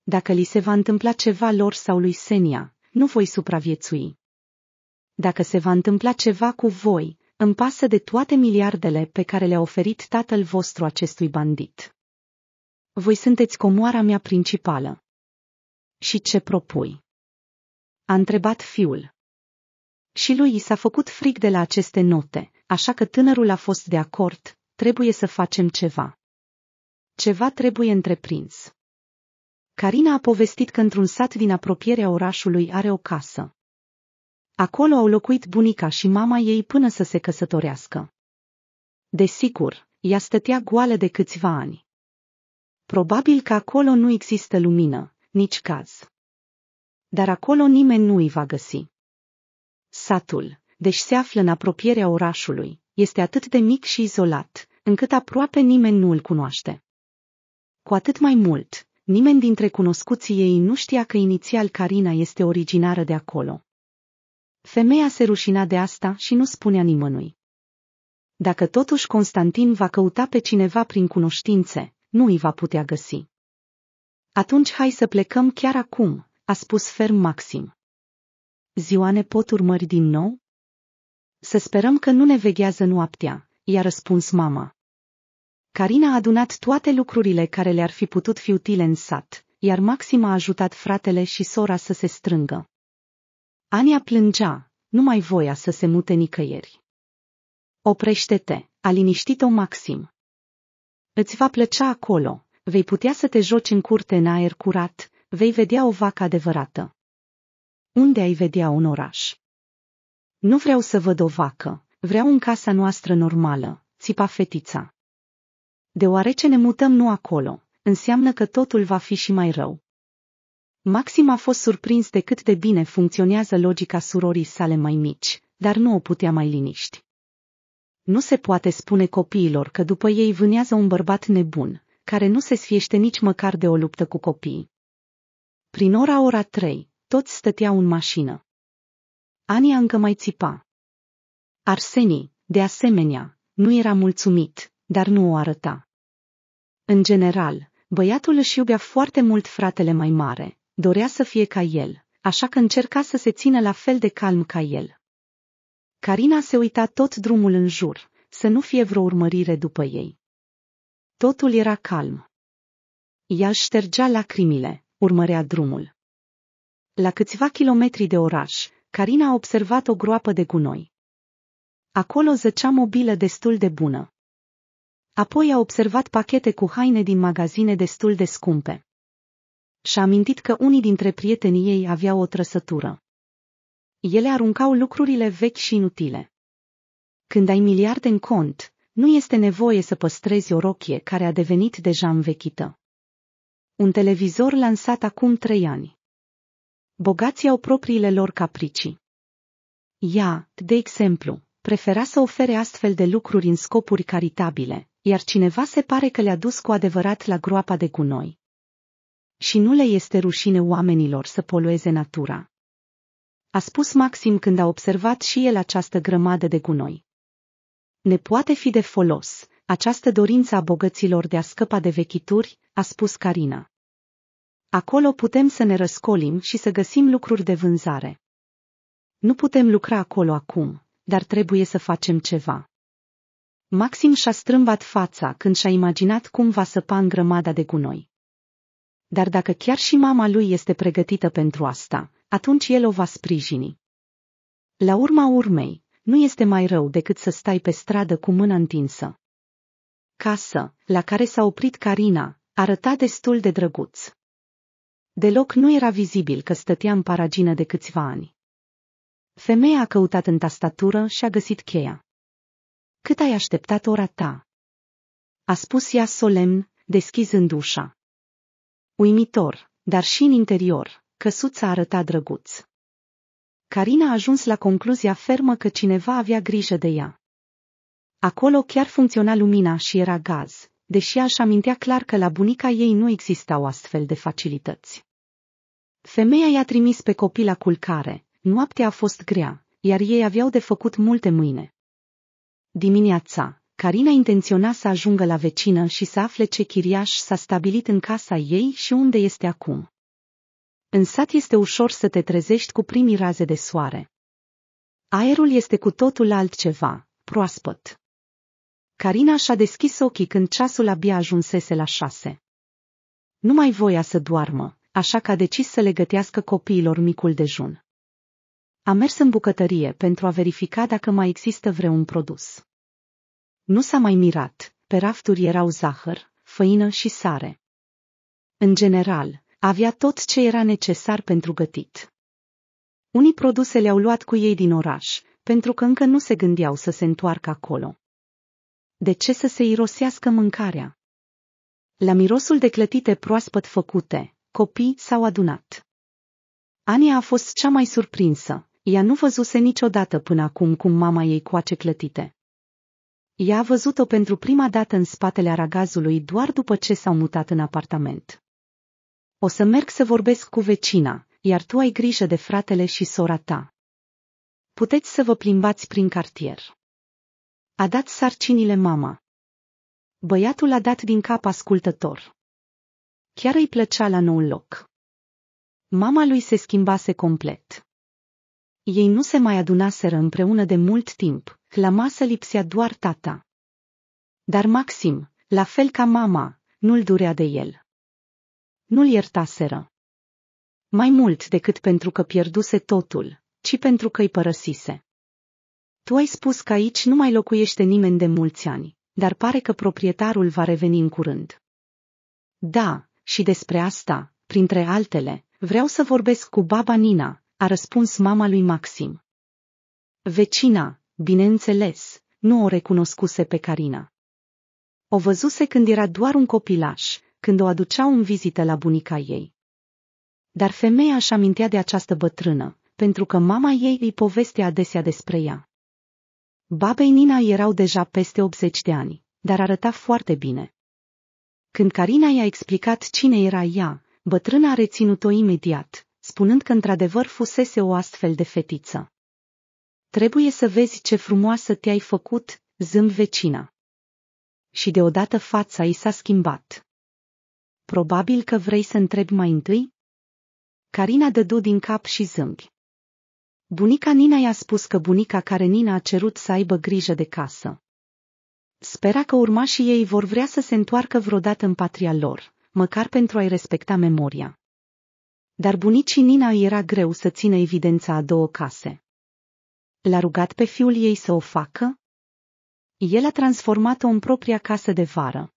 Dacă li se va întâmpla ceva lor sau lui Senia, nu voi supraviețui. Dacă se va întâmpla ceva cu voi, îmi pasă de toate miliardele pe care le-a oferit tatăl vostru acestui bandit. Voi sunteți comoara mea principală. Și ce propui? A întrebat fiul. Și lui i s-a făcut frig de la aceste note, așa că tânărul a fost de acord, trebuie să facem ceva. Ceva trebuie întreprins. Carina a povestit că într-un sat din apropierea orașului are o casă. Acolo au locuit bunica și mama ei până să se căsătorească. Desigur, ea stătea goală de câțiva ani. Probabil că acolo nu există lumină, nici caz. Dar acolo nimeni nu îi va găsi. Satul, deși se află în apropierea orașului, este atât de mic și izolat, încât aproape nimeni nu îl cunoaște. Cu atât mai mult, nimeni dintre cunoscuții ei nu știa că inițial Carina este originară de acolo. Femeia se rușina de asta și nu spunea nimănui. Dacă totuși Constantin va căuta pe cineva prin cunoștințe, nu îi va putea găsi. Atunci hai să plecăm chiar acum, a spus ferm Maxim. Ziua ne pot urmări din nou? Să sperăm că nu ne veghează noaptea, i-a răspuns mama. Carina a adunat toate lucrurile care le-ar fi putut fi utile în sat, iar Maxim a ajutat fratele și sora să se strângă. Ania plângea, nu mai voia să se mute nicăieri. Oprește-te, a liniștit-o Maxim. Îți va plăcea acolo, vei putea să te joci în curte în aer curat, vei vedea o vacă adevărată. Unde ai vedea un oraș? Nu vreau să văd o vacă, vreau în casa noastră normală, țipa fetița. Deoarece ne mutăm nu acolo, înseamnă că totul va fi și mai rău. Maxim a fost surprins de cât de bine funcționează logica surorii sale mai mici, dar nu o putea mai liniști. Nu se poate spune copiilor că după ei vânează un bărbat nebun, care nu se sfiește nici măcar de o luptă cu copiii. Prin ora ora trei, toți stăteau în mașină. Ania încă mai țipa. Arsenii, de asemenea, nu era mulțumit, dar nu o arăta. În general, băiatul își iubea foarte mult fratele mai mare, dorea să fie ca el, așa că încerca să se țină la fel de calm ca el. Carina se uita tot drumul în jur, să nu fie vreo urmărire după ei. Totul era calm. Ea ștergea lacrimile, urmărea drumul. La câțiva kilometri de oraș, Carina a observat o groapă de gunoi. Acolo zăcea mobilă destul de bună. Apoi a observat pachete cu haine din magazine destul de scumpe. Și-a amintit că unii dintre prietenii ei aveau o trăsătură. Ele aruncau lucrurile vechi și inutile. Când ai miliarde în cont, nu este nevoie să păstrezi o rochie care a devenit deja învechită. Un televizor lansat acum trei ani. Bogații au propriile lor capricii. Ea, de exemplu, prefera să ofere astfel de lucruri în scopuri caritabile, iar cineva se pare că le-a dus cu adevărat la groapa de gunoi. Și nu le este rușine oamenilor să polueze natura a spus Maxim când a observat și el această grămadă de gunoi. Ne poate fi de folos, această dorință a bogăților de a scăpa de vechituri, a spus Carina. Acolo putem să ne răscolim și să găsim lucruri de vânzare. Nu putem lucra acolo acum, dar trebuie să facem ceva. Maxim și-a strâmbat fața când și-a imaginat cum va săpa în grămada de gunoi. Dar dacă chiar și mama lui este pregătită pentru asta, atunci el o va sprijini. La urma urmei, nu este mai rău decât să stai pe stradă cu mâna întinsă. Casă, la care s-a oprit Carina, arăta destul de drăguț. Deloc nu era vizibil că stătea în paragină de câțiva ani. Femeia a căutat în tastatură și a găsit cheia. Cât ai așteptat ora ta? A spus ea solemn, deschizând ușa. Uimitor, dar și în interior, căsuța arăta drăguț. Carina a ajuns la concluzia fermă că cineva avea grijă de ea. Acolo chiar funcționa lumina și era gaz, deși aș amintea clar că la bunica ei nu existau astfel de facilități. Femeia i-a trimis pe copii la culcare, noaptea a fost grea, iar ei aveau de făcut multe mâine. Dimineața, Carina intenționa să ajungă la vecină și să afle ce chiriaș s-a stabilit în casa ei și unde este acum. În sat este ușor să te trezești cu primii raze de soare. Aerul este cu totul altceva, proaspăt. Carina și-a deschis ochii când ceasul abia ajunsese la șase. Nu mai voia să doarmă, așa că a decis să le gătească copiilor micul dejun. A mers în bucătărie pentru a verifica dacă mai există vreun produs. Nu s-a mai mirat, pe rafturi erau zahăr, făină și sare. În general, avea tot ce era necesar pentru gătit. Unii produse le-au luat cu ei din oraș, pentru că încă nu se gândeau să se întoarcă acolo. De ce să se irosească mâncarea? La mirosul de clătite proaspăt făcute, copii s-au adunat. Ania a fost cea mai surprinsă. Ea nu văzuse niciodată până acum cum mama ei coace clătite. Ea a văzut-o pentru prima dată în spatele aragazului doar după ce s-au mutat în apartament. O să merg să vorbesc cu vecina, iar tu ai grijă de fratele și sora ta. Puteți să vă plimbați prin cartier. A dat sarcinile mama. Băiatul a dat din cap ascultător. Chiar îi plăcea la noul loc. Mama lui se schimbase complet. Ei nu se mai adunaseră împreună de mult timp, la masă lipsea doar tata. Dar Maxim, la fel ca mama, nu-l durea de el nu-l iertaseră. Mai mult decât pentru că pierduse totul, ci pentru că i părăsise. Tu ai spus că aici nu mai locuiește nimeni de mulți ani, dar pare că proprietarul va reveni în curând. Da, și despre asta, printre altele, vreau să vorbesc cu baba Nina, a răspuns mama lui Maxim. Vecina, bineînțeles, nu o recunoscuse pe Carina. O văzuse când era doar un copilaș, când o aduceau în vizită la bunica ei. Dar femeia își amintea de această bătrână, pentru că mama ei îi povestea adesea despre ea. Babei Nina erau deja peste 80 de ani, dar arăta foarte bine. Când Carina i-a explicat cine era ea, bătrâna a reținut-o imediat, spunând că într-adevăr fusese o astfel de fetiță. Trebuie să vezi ce frumoasă te-ai făcut, zâmb vecina. Și deodată fața i s-a schimbat. Probabil că vrei să întrebi mai întâi? Carina dădu din cap și zâmbi. Bunica Nina i-a spus că bunica care Nina a cerut să aibă grijă de casă. Spera că urmașii ei vor vrea să se întoarcă vreodată în patria lor, măcar pentru a-i respecta memoria. Dar bunicii Nina îi era greu să țină evidența a două case. L-a rugat pe fiul ei să o facă? El a transformat-o în propria casă de vară.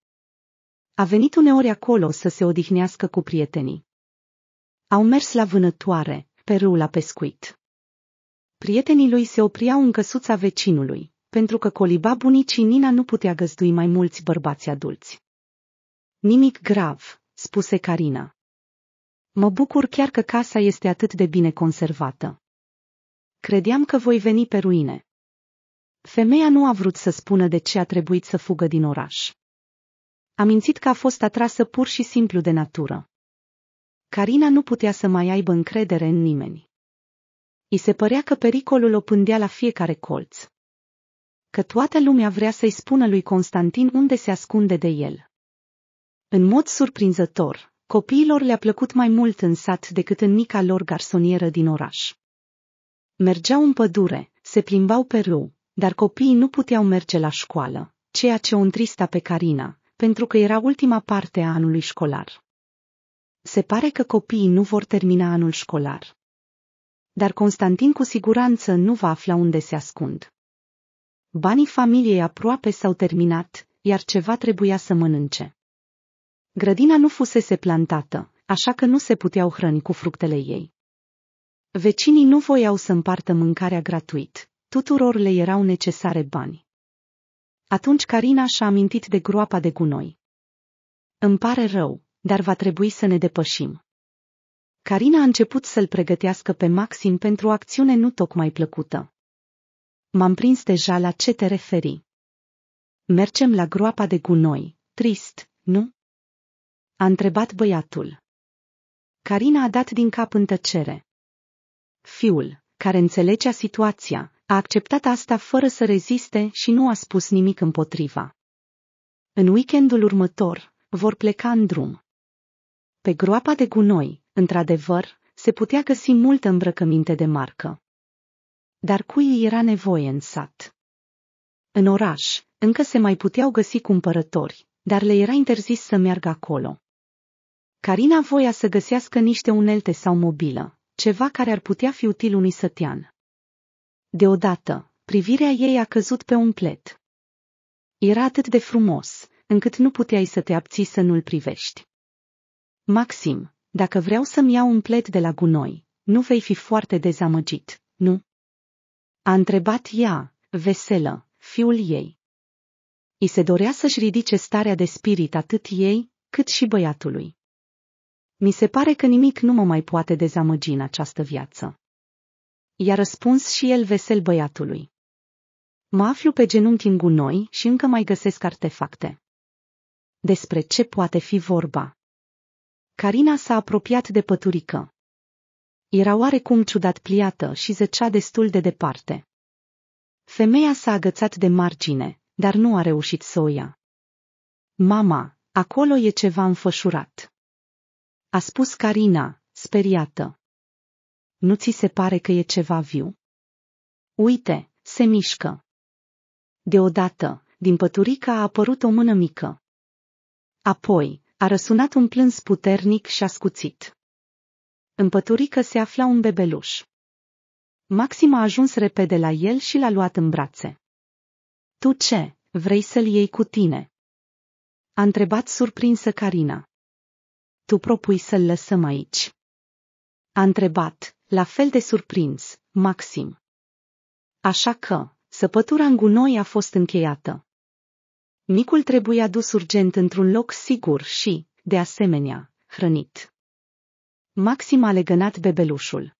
A venit uneori acolo să se odihnească cu prietenii. Au mers la vânătoare, Peru la pescuit. Prietenii lui se opriau în căsuța vecinului, pentru că coliba bunicii Nina nu putea găzdui mai mulți bărbați adulți. Nimic grav, spuse Carina. Mă bucur chiar că casa este atât de bine conservată. Credeam că voi veni pe ruine. Femeia nu a vrut să spună de ce a trebuit să fugă din oraș. A mințit că a fost atrasă pur și simplu de natură. Carina nu putea să mai aibă încredere în nimeni. I se părea că pericolul o pândea la fiecare colț. Că toată lumea vrea să-i spună lui Constantin unde se ascunde de el. În mod surprinzător, copiilor le-a plăcut mai mult în sat decât în mica lor garsonieră din oraș. Mergeau în pădure, se plimbau pe râu, dar copiii nu puteau merge la școală, ceea ce o întrista pe Carina, pentru că era ultima parte a anului școlar. Se pare că copiii nu vor termina anul școlar. Dar Constantin cu siguranță nu va afla unde se ascund. Banii familiei aproape s-au terminat, iar ceva trebuia să mănânce. Grădina nu fusese plantată, așa că nu se puteau hrăni cu fructele ei. Vecinii nu voiau să împartă mâncarea gratuit, tuturor le erau necesare bani. Atunci Carina și-a amintit de groapa de gunoi. Îmi pare rău, dar va trebui să ne depășim. Carina a început să-l pregătească pe Maxim pentru o acțiune nu tocmai plăcută. M-am prins deja la ce te referi. Mergem la groapa de gunoi, trist, nu? A întrebat băiatul. Carina a dat din cap în tăcere. Fiul, care înțelegea situația, a acceptat asta fără să reziste și nu a spus nimic împotriva. În weekendul următor, vor pleca în drum. Pe groapa de gunoi, într-adevăr, se putea găsi multă îmbrăcăminte de marcă. Dar cui era nevoie în sat? În oraș, încă se mai puteau găsi cumpărători, dar le era interzis să meargă acolo. Carina voia să găsească niște unelte sau mobilă, ceva care ar putea fi util unui sătean. Deodată, privirea ei a căzut pe un plet. Era atât de frumos, încât nu puteai să te abții să nu-l privești. Maxim, dacă vreau să-mi iau un plet de la gunoi, nu vei fi foarte dezamăgit, nu? A întrebat ea, veselă, fiul ei. I se dorea să-și ridice starea de spirit atât ei, cât și băiatului. Mi se pare că nimic nu mă mai poate dezamăgi în această viață. I-a răspuns și el vesel băiatului. Mă aflu pe genunchi în gunoi și încă mai găsesc artefacte. Despre ce poate fi vorba? Carina s-a apropiat de păturică. Era oarecum ciudat pliată și zăcea destul de departe. Femeia s-a agățat de margine, dar nu a reușit să o ia. Mama, acolo e ceva înfășurat. A spus Carina, speriată nu ți se pare că e ceva viu? Uite, se mișcă. Deodată, din păturică a apărut o mână mică. Apoi, a răsunat un plâns puternic și ascuțit. În păturică se afla un bebeluș. Maxim a ajuns repede la el și l-a luat în brațe. Tu ce, vrei să-l iei cu tine? A întrebat surprinsă Carina. Tu propui să-l lăsăm aici? A întrebat, la fel de surprins, Maxim. Așa că, săpătura în gunoi a fost încheiată. Micul trebuie adus urgent într-un loc sigur și, de asemenea, hrănit. Maxim a legănat bebelușul.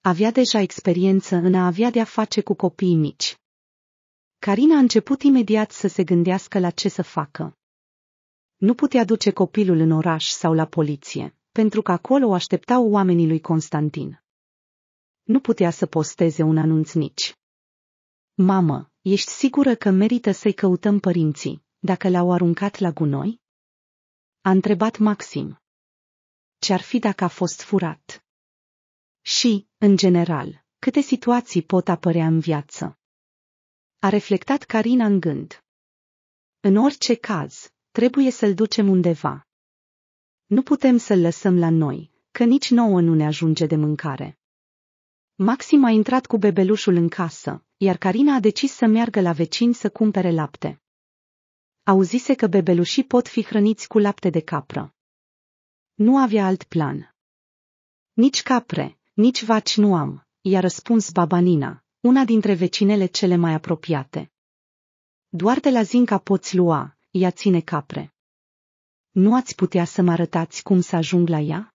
Avea deja experiență în a avea de-a face cu copii mici. Carina a început imediat să se gândească la ce să facă. Nu putea duce copilul în oraș sau la poliție pentru că acolo o așteptau oamenii lui Constantin. Nu putea să posteze un anunț nici. Mamă, ești sigură că merită să-i căutăm părinții, dacă l-au aruncat la gunoi? A întrebat Maxim. Ce-ar fi dacă a fost furat? Și, în general, câte situații pot apărea în viață? A reflectat Carina în gând. În orice caz, trebuie să-l ducem undeva. Nu putem să-l lăsăm la noi, că nici nouă nu ne ajunge de mâncare. Maxim a intrat cu bebelușul în casă, iar Carina a decis să meargă la vecini să cumpere lapte. Auzise că bebelușii pot fi hrăniți cu lapte de capră. Nu avea alt plan. Nici capre, nici vaci nu am, i-a răspuns babanina, una dintre vecinele cele mai apropiate. Doar de la zinca poți lua, ea ține capre. Nu ați putea să mă arătați cum să ajung la ea?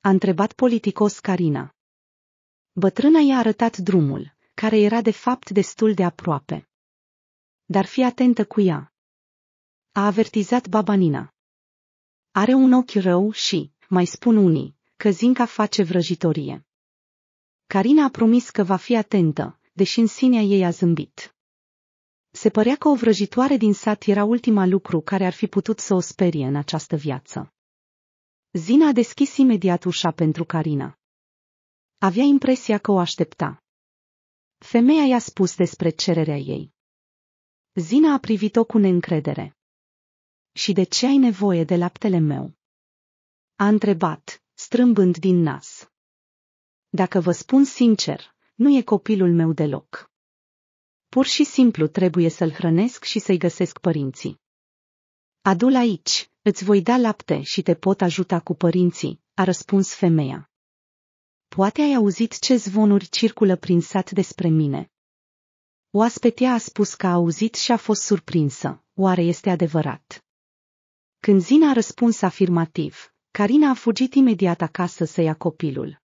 A întrebat politicos Carina. Bătrâna i-a arătat drumul, care era de fapt destul de aproape. Dar fi atentă cu ea. A avertizat babanina. Are un ochi rău și, mai spun unii, că Zinca face vrăjitorie. Carina a promis că va fi atentă, deși în sinea ei a zâmbit. Se părea că o vrăjitoare din sat era ultima lucru care ar fi putut să o sperie în această viață. Zina a deschis imediat ușa pentru Carina. Avea impresia că o aștepta. Femeia i-a spus despre cererea ei. Zina a privit-o cu neîncredere. Și de ce ai nevoie de laptele meu? A întrebat, strâmbând din nas. Dacă vă spun sincer, nu e copilul meu deloc. Pur și simplu trebuie să-l hrănesc și să-i găsesc părinții. Adul aici, îți voi da lapte și te pot ajuta cu părinții, a răspuns femeia. Poate ai auzit ce zvonuri circulă prin sat despre mine. Oaspetea a spus că a auzit și a fost surprinsă, oare este adevărat? Când Zina a răspuns afirmativ, Carina a fugit imediat acasă să ia copilul.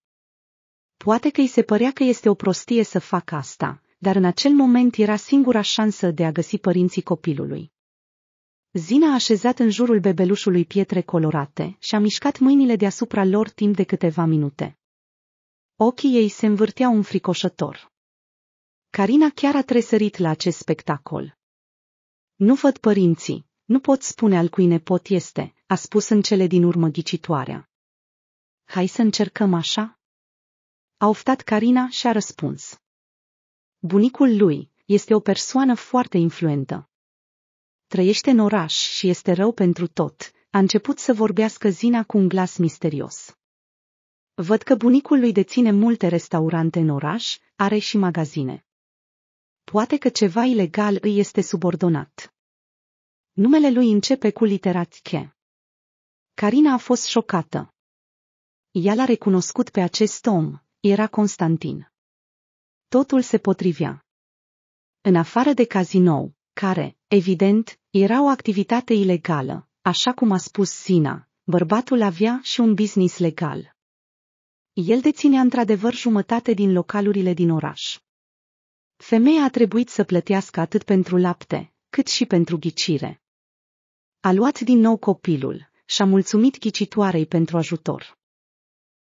Poate că îi se părea că este o prostie să facă asta, dar în acel moment era singura șansă de a găsi părinții copilului. Zina a așezat în jurul bebelușului pietre colorate și a mișcat mâinile deasupra lor timp de câteva minute. Ochii ei se învârteau fricoșător. Carina chiar a tresărit la acest spectacol. Nu văd părinții, nu pot spune al cui nepot este, a spus în cele din urmă ghicitoarea. Hai să încercăm așa? A oftat Carina și a răspuns. Bunicul lui este o persoană foarte influentă. Trăiește în oraș și este rău pentru tot, a început să vorbească Zina cu un glas misterios. Văd că bunicul lui deține multe restaurante în oraș, are și magazine. Poate că ceva ilegal îi este subordonat. Numele lui începe cu litera T. Carina a fost șocată. Ea l-a recunoscut pe acest om, era Constantin. Totul se potrivea. În afară de cazinou, care, evident, era o activitate ilegală, așa cum a spus Sina, bărbatul avea și un business legal. El deținea într-adevăr jumătate din localurile din oraș. Femeia a trebuit să plătească atât pentru lapte, cât și pentru ghicire. A luat din nou copilul și a mulțumit ghicitoarei pentru ajutor.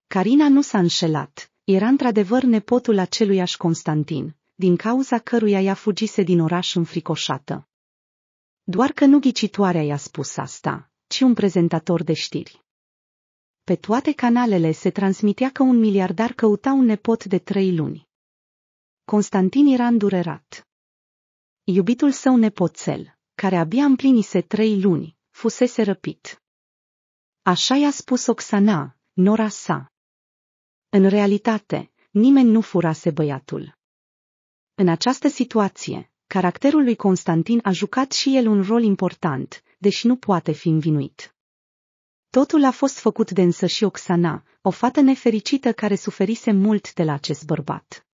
Carina nu s-a înșelat, era într-adevăr nepotul aceluiași Constantin, din cauza căruia ea fugise din oraș înfricoșată. Doar că nu ghicitoarea i-a spus asta, ci un prezentator de știri. Pe toate canalele se transmitea că un miliardar căuta un nepot de trei luni. Constantin era îndurerat. Iubitul său nepoțel, care abia împlinise trei luni, fusese răpit. Așa i-a spus Oxana, nora sa. În realitate, nimeni nu furase băiatul. În această situație, caracterul lui Constantin a jucat și el un rol important, deși nu poate fi învinuit. Totul a fost făcut de însă și Oxana, o fată nefericită care suferise mult de la acest bărbat.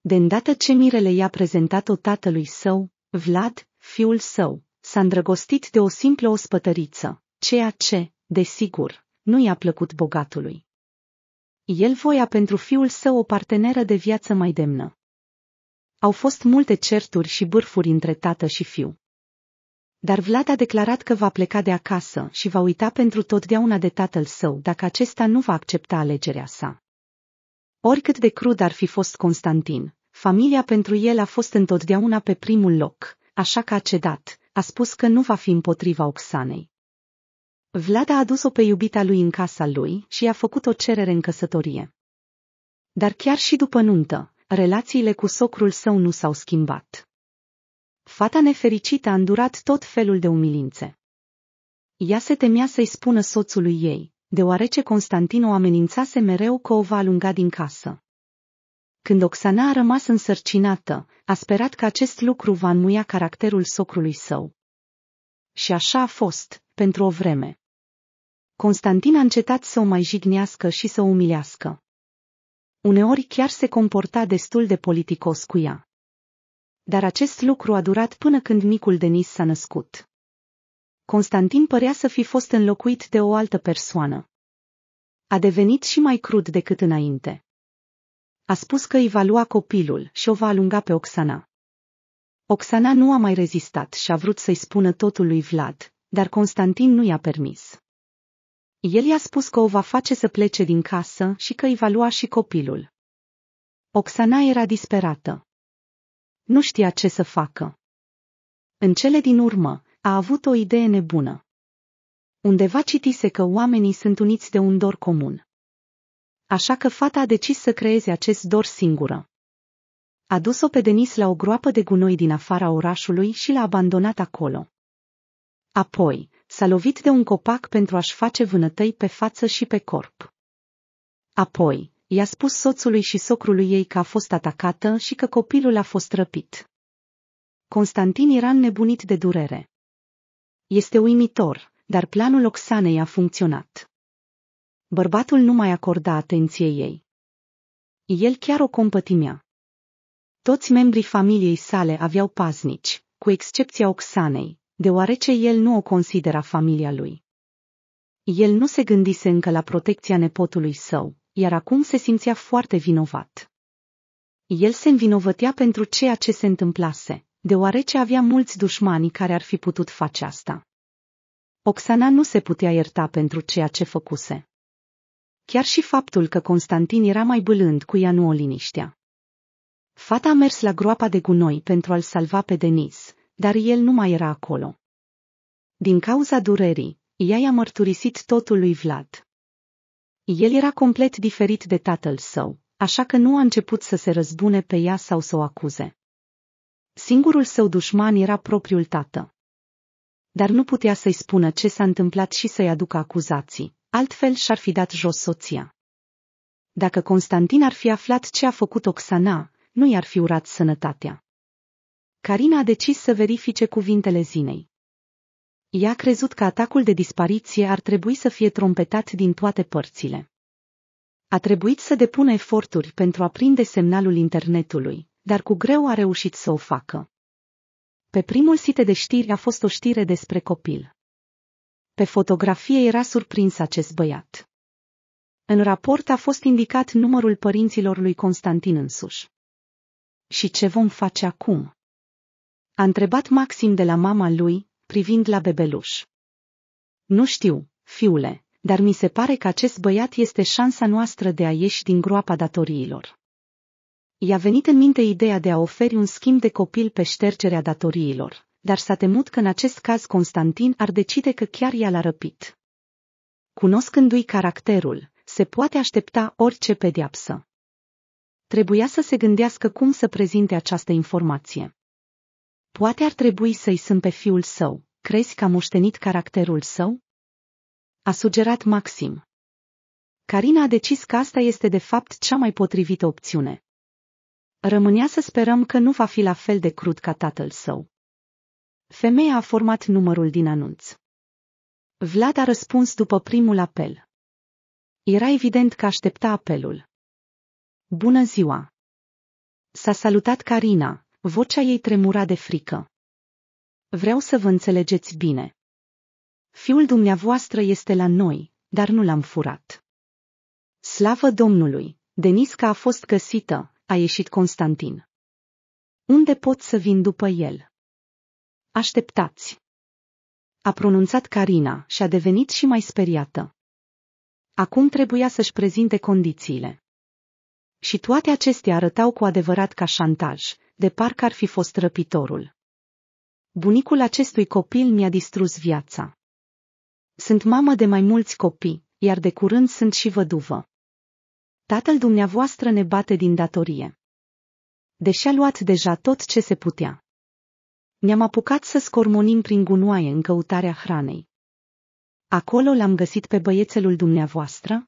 De îndată ce Mirele i-a prezentat-o tatălui său, Vlad, fiul său, s-a îndrăgostit de o simplă ospătăriță, ceea ce, desigur, nu i-a plăcut bogatului. El voia pentru fiul său o parteneră de viață mai demnă. Au fost multe certuri și bârfuri între tată și fiu. Dar Vlad a declarat că va pleca de acasă și va uita pentru totdeauna de tatăl său dacă acesta nu va accepta alegerea sa. Oricât de crud ar fi fost Constantin, familia pentru el a fost întotdeauna pe primul loc, așa că a cedat, a spus că nu va fi împotriva Oxanei. Vlad a adus-o pe iubita lui în casa lui și i-a făcut o cerere în căsătorie. Dar chiar și după nuntă, relațiile cu socrul său nu s-au schimbat. Fata nefericită a îndurat tot felul de umilințe. Ea se temea să-i spună soțului ei, deoarece Constantin o amenințase mereu că o va alunga din casă. Când Oxana a rămas însărcinată, a sperat că acest lucru va înmuia caracterul socrului său. Și așa a fost, pentru o vreme. Constantin a încetat să o mai jignească și să o umilească. Uneori chiar se comporta destul de politicos cu ea. Dar acest lucru a durat până când micul Denis s-a născut. Constantin părea să fi fost înlocuit de o altă persoană. A devenit și mai crud decât înainte. A spus că îi va lua copilul și o va alunga pe Oxana. Oxana nu a mai rezistat și a vrut să-i spună totul lui Vlad, dar Constantin nu i-a permis. El i-a spus că o va face să plece din casă și că îi va lua și copilul. Oxana era disperată. Nu știa ce să facă. În cele din urmă, a avut o idee nebună. Undeva citise că oamenii sunt uniți de un dor comun. Așa că fata a decis să creeze acest dor singură. A dus-o pe Denis la o groapă de gunoi din afara orașului și l-a abandonat acolo. Apoi, s-a lovit de un copac pentru a-și face vânătăi pe față și pe corp. Apoi, i-a spus soțului și socrului ei că a fost atacată și că copilul a fost răpit. Constantin era nebunit de durere. Este uimitor, dar planul Oxanei a funcționat. Bărbatul nu mai acorda atenție ei. El chiar o compătimea. Toți membrii familiei sale aveau paznici, cu excepția Oxanei, deoarece el nu o considera familia lui. El nu se gândise încă la protecția nepotului său, iar acum se simțea foarte vinovat. El se învinovătea pentru ceea ce se întâmplase, deoarece avea mulți dușmani care ar fi putut face asta. Oxana nu se putea ierta pentru ceea ce făcuse. Chiar și faptul că Constantin era mai bâlând cu ea nu o liniștea. Fata a mers la groapa de gunoi pentru a-l salva pe Denis, dar el nu mai era acolo. Din cauza durerii, ea i-a mărturisit totul lui Vlad. El era complet diferit de tatăl său, așa că nu a început să se răzbune pe ea sau să o acuze. Singurul său dușman era propriul tată. Dar nu putea să-i spună ce s-a întâmplat și să-i aducă acuzații, altfel și-ar fi dat jos soția. Dacă Constantin ar fi aflat ce a făcut Oxana, nu i-ar fi urat sănătatea. Carina a decis să verifice cuvintele Zinei. Ea a crezut că atacul de dispariție ar trebui să fie trompetat din toate părțile. A trebuit să depună eforturi pentru a prinde semnalul internetului, dar cu greu a reușit să o facă. Pe primul site de știri a fost o știre despre copil. Pe fotografie era surprins acest băiat. În raport a fost indicat numărul părinților lui Constantin însuși. Și ce vom face acum? A întrebat Maxim de la mama lui, privind la bebeluș. Nu știu, fiule, dar mi se pare că acest băiat este șansa noastră de a ieși din groapa datoriilor. I-a venit în minte ideea de a oferi un schimb de copil pe ștergerea datoriilor, dar s-a temut că în acest caz Constantin ar decide că chiar ea l-a răpit. Cunoscându-i caracterul, se poate aștepta orice pediapsă. Trebuia să se gândească cum să prezinte această informație. Poate ar trebui să-i sunt pe fiul său, crezi că a moștenit caracterul său? A sugerat Maxim. Carina a decis că asta este de fapt cea mai potrivită opțiune. Rămânea să sperăm că nu va fi la fel de crud ca tatăl său. Femeia a format numărul din anunț. Vlad a răspuns după primul apel. Era evident că aștepta apelul. Bună ziua! S-a salutat Carina, Vocea ei tremura de frică. Vreau să vă înțelegeți bine. Fiul dumneavoastră este la noi, dar nu l-am furat. Slavă Domnului! Denisca a fost găsită, a ieșit Constantin. Unde pot să vin după el? Așteptați! A pronunțat Carina și a devenit și mai speriată. Acum trebuia să-și prezinte condițiile. Și toate acestea arătau cu adevărat ca șantaj, de parcă ar fi fost răpitorul. Bunicul acestui copil mi-a distrus viața. Sunt mamă de mai mulți copii, iar de curând sunt și văduvă. Tatăl dumneavoastră ne bate din datorie. Deși a luat deja tot ce se putea. Ne-am apucat să scormonim prin gunoaie în căutarea hranei. Acolo l-am găsit pe băiețelul dumneavoastră?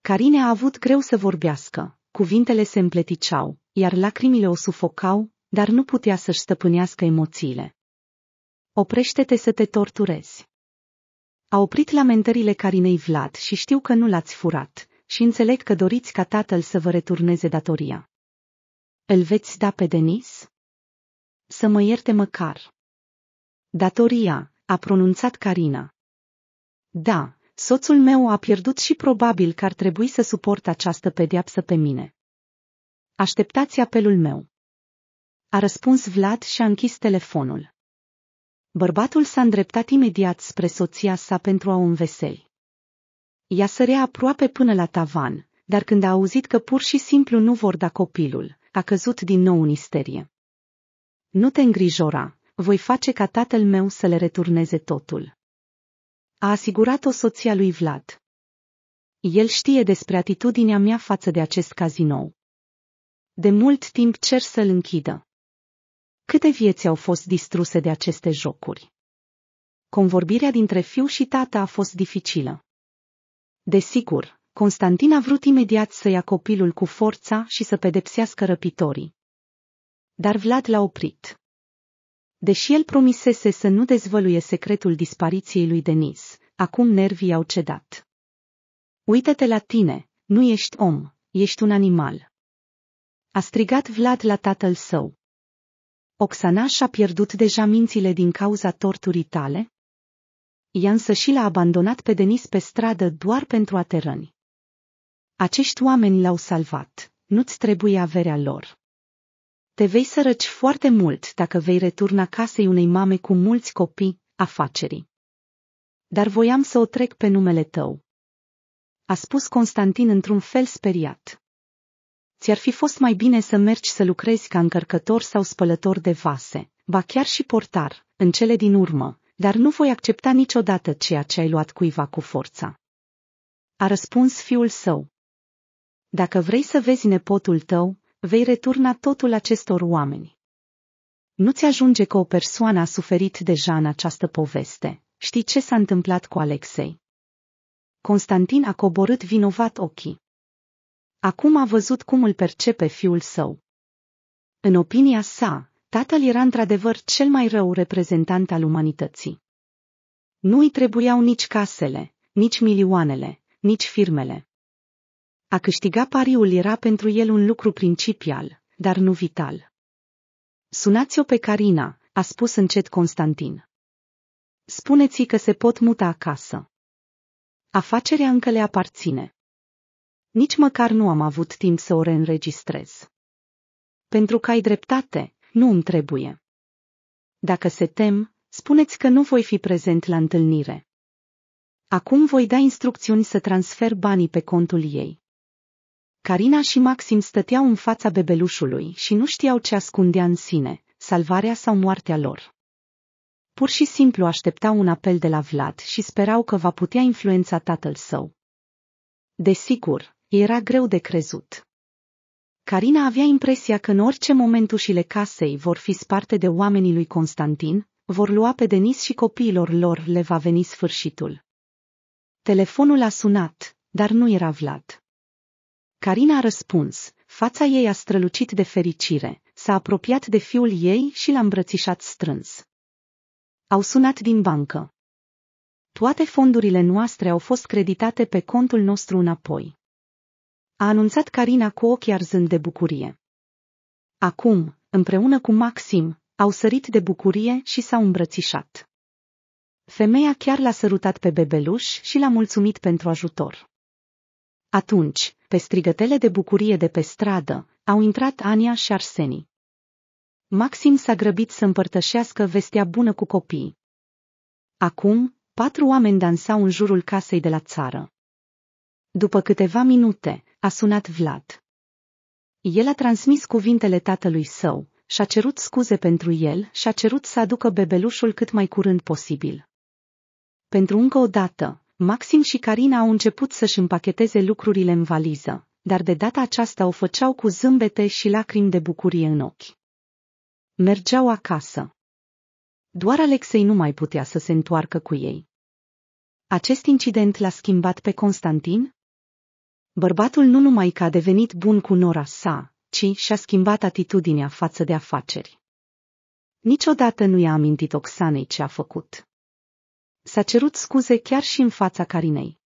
Carine a avut greu să vorbească, cuvintele se împleticeau, iar lacrimile o sufocau, dar nu putea să-și stăpânească emoțiile. Oprește-te să te torturezi. A oprit lamentările Carinei Vlad și știu că nu l-ați furat, și înțeleg că doriți ca tatăl să vă returneze datoria. Îl veți da pe Denis? Să mă ierte măcar. Datoria, a pronunțat Carina. Da, soțul meu a pierdut și probabil că ar trebui să suport această pedeapsă pe mine. Așteptați apelul meu. A răspuns Vlad și a închis telefonul. Bărbatul s-a îndreptat imediat spre soția sa pentru a o înveseli. Ea sărea aproape până la tavan, dar când a auzit că pur și simplu nu vor da copilul, a căzut din nou în isterie. Nu te îngrijora, voi face ca tatăl meu să le returneze totul. A asigurat-o soția lui Vlad. El știe despre atitudinea mea față de acest cazinou. De mult timp cer să-l închidă. Câte vieți au fost distruse de aceste jocuri? Convorbirea dintre fiu și tată a fost dificilă. Desigur, Constantin a vrut imediat să ia copilul cu forța și să pedepsească răpitorii. Dar Vlad l-a oprit. Deși el promisese să nu dezvăluie secretul dispariției lui Denis, acum nervii au cedat. Uită-te la tine, nu ești om, ești un animal a strigat Vlad la tatăl său. Oxana și-a pierdut deja mințile din cauza torturii tale? Ea însă și l-a abandonat pe Denis pe stradă doar pentru a te răni. Acești oameni l-au salvat, nu-ți trebuie averea lor. Te vei sărăci foarte mult dacă vei returna casei unei mame cu mulți copii, afacerii. Dar voiam să o trec pe numele tău. A spus Constantin într-un fel speriat ți-ar fi fost mai bine să mergi să lucrezi ca încărcător sau spălător de vase, ba chiar și portar, în cele din urmă, dar nu voi accepta niciodată ceea ce ai luat cuiva cu forța. A răspuns fiul său. Dacă vrei să vezi nepotul tău, vei returna totul acestor oameni. Nu ți ajunge că o persoană a suferit deja în această poveste. Știi ce s-a întâmplat cu Alexei? Constantin a coborât vinovat ochii. Acum a văzut cum îl percepe fiul său. În opinia sa, tatăl era într-adevăr cel mai rău reprezentant al umanității. Nu îi trebuiau nici casele, nici milioanele, nici firmele. A câștiga pariul era pentru el un lucru principial, dar nu vital. Sunați-o pe Carina, a spus încet Constantin. Spuneți-i că se pot muta acasă. Afacerea încă le aparține. Nici măcar nu am avut timp să o reînregistrez. Pentru că ai dreptate, nu îmi trebuie. Dacă se tem, spuneți că nu voi fi prezent la întâlnire. Acum voi da instrucțiuni să transfer banii pe contul ei. Carina și Maxim stăteau în fața bebelușului și nu știau ce ascundea în sine, salvarea sau moartea lor. Pur și simplu așteptau un apel de la Vlad și sperau că va putea influența tatăl său. Desigur, era greu de crezut. Carina avea impresia că în orice moment ușile casei vor fi sparte de oamenii lui Constantin, vor lua pe Denis și copiilor lor le va veni sfârșitul. Telefonul a sunat, dar nu era Vlad. Carina a răspuns, fața ei a strălucit de fericire, s-a apropiat de fiul ei și l-a îmbrățișat strâns. Au sunat din bancă. Toate fondurile noastre au fost creditate pe contul nostru înapoi a anunțat Carina cu ochii arzând de bucurie. Acum, împreună cu Maxim, au sărit de bucurie și s-au îmbrățișat. Femeia chiar l-a sărutat pe bebeluș și l-a mulțumit pentru ajutor. Atunci, pe strigătele de bucurie de pe stradă, au intrat Ania și Arseni. Maxim s-a grăbit să împărtășească vestea bună cu copiii. Acum, patru oameni dansau în jurul casei de la țară. După câteva minute, a sunat Vlad. El a transmis cuvintele tatălui său, și-a cerut scuze pentru el și-a cerut să aducă bebelușul cât mai curând posibil. Pentru încă o dată, Maxim și Carina au început să-și împacheteze lucrurile în valiză, dar de data aceasta o făceau cu zâmbete și lacrimi de bucurie în ochi. Mergeau acasă. Doar Alexei nu mai putea să se întoarcă cu ei. Acest incident l-a schimbat pe Constantin? Bărbatul nu numai că a devenit bun cu nora sa, ci și-a schimbat atitudinea față de afaceri. Niciodată nu i-a amintit Oxanei ce a făcut. S-a cerut scuze chiar și în fața Carinei.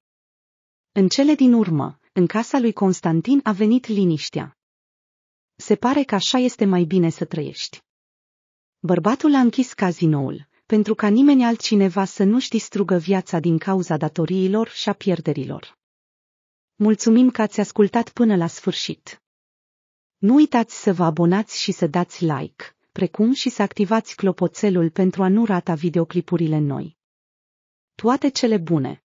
În cele din urmă, în casa lui Constantin a venit liniștea. Se pare că așa este mai bine să trăiești. Bărbatul a închis cazinoul, pentru ca nimeni altcineva să nu-și distrugă viața din cauza datoriilor și a pierderilor. Mulțumim că ați ascultat până la sfârșit. Nu uitați să vă abonați și să dați like, precum și să activați clopoțelul pentru a nu rata videoclipurile noi. Toate cele bune!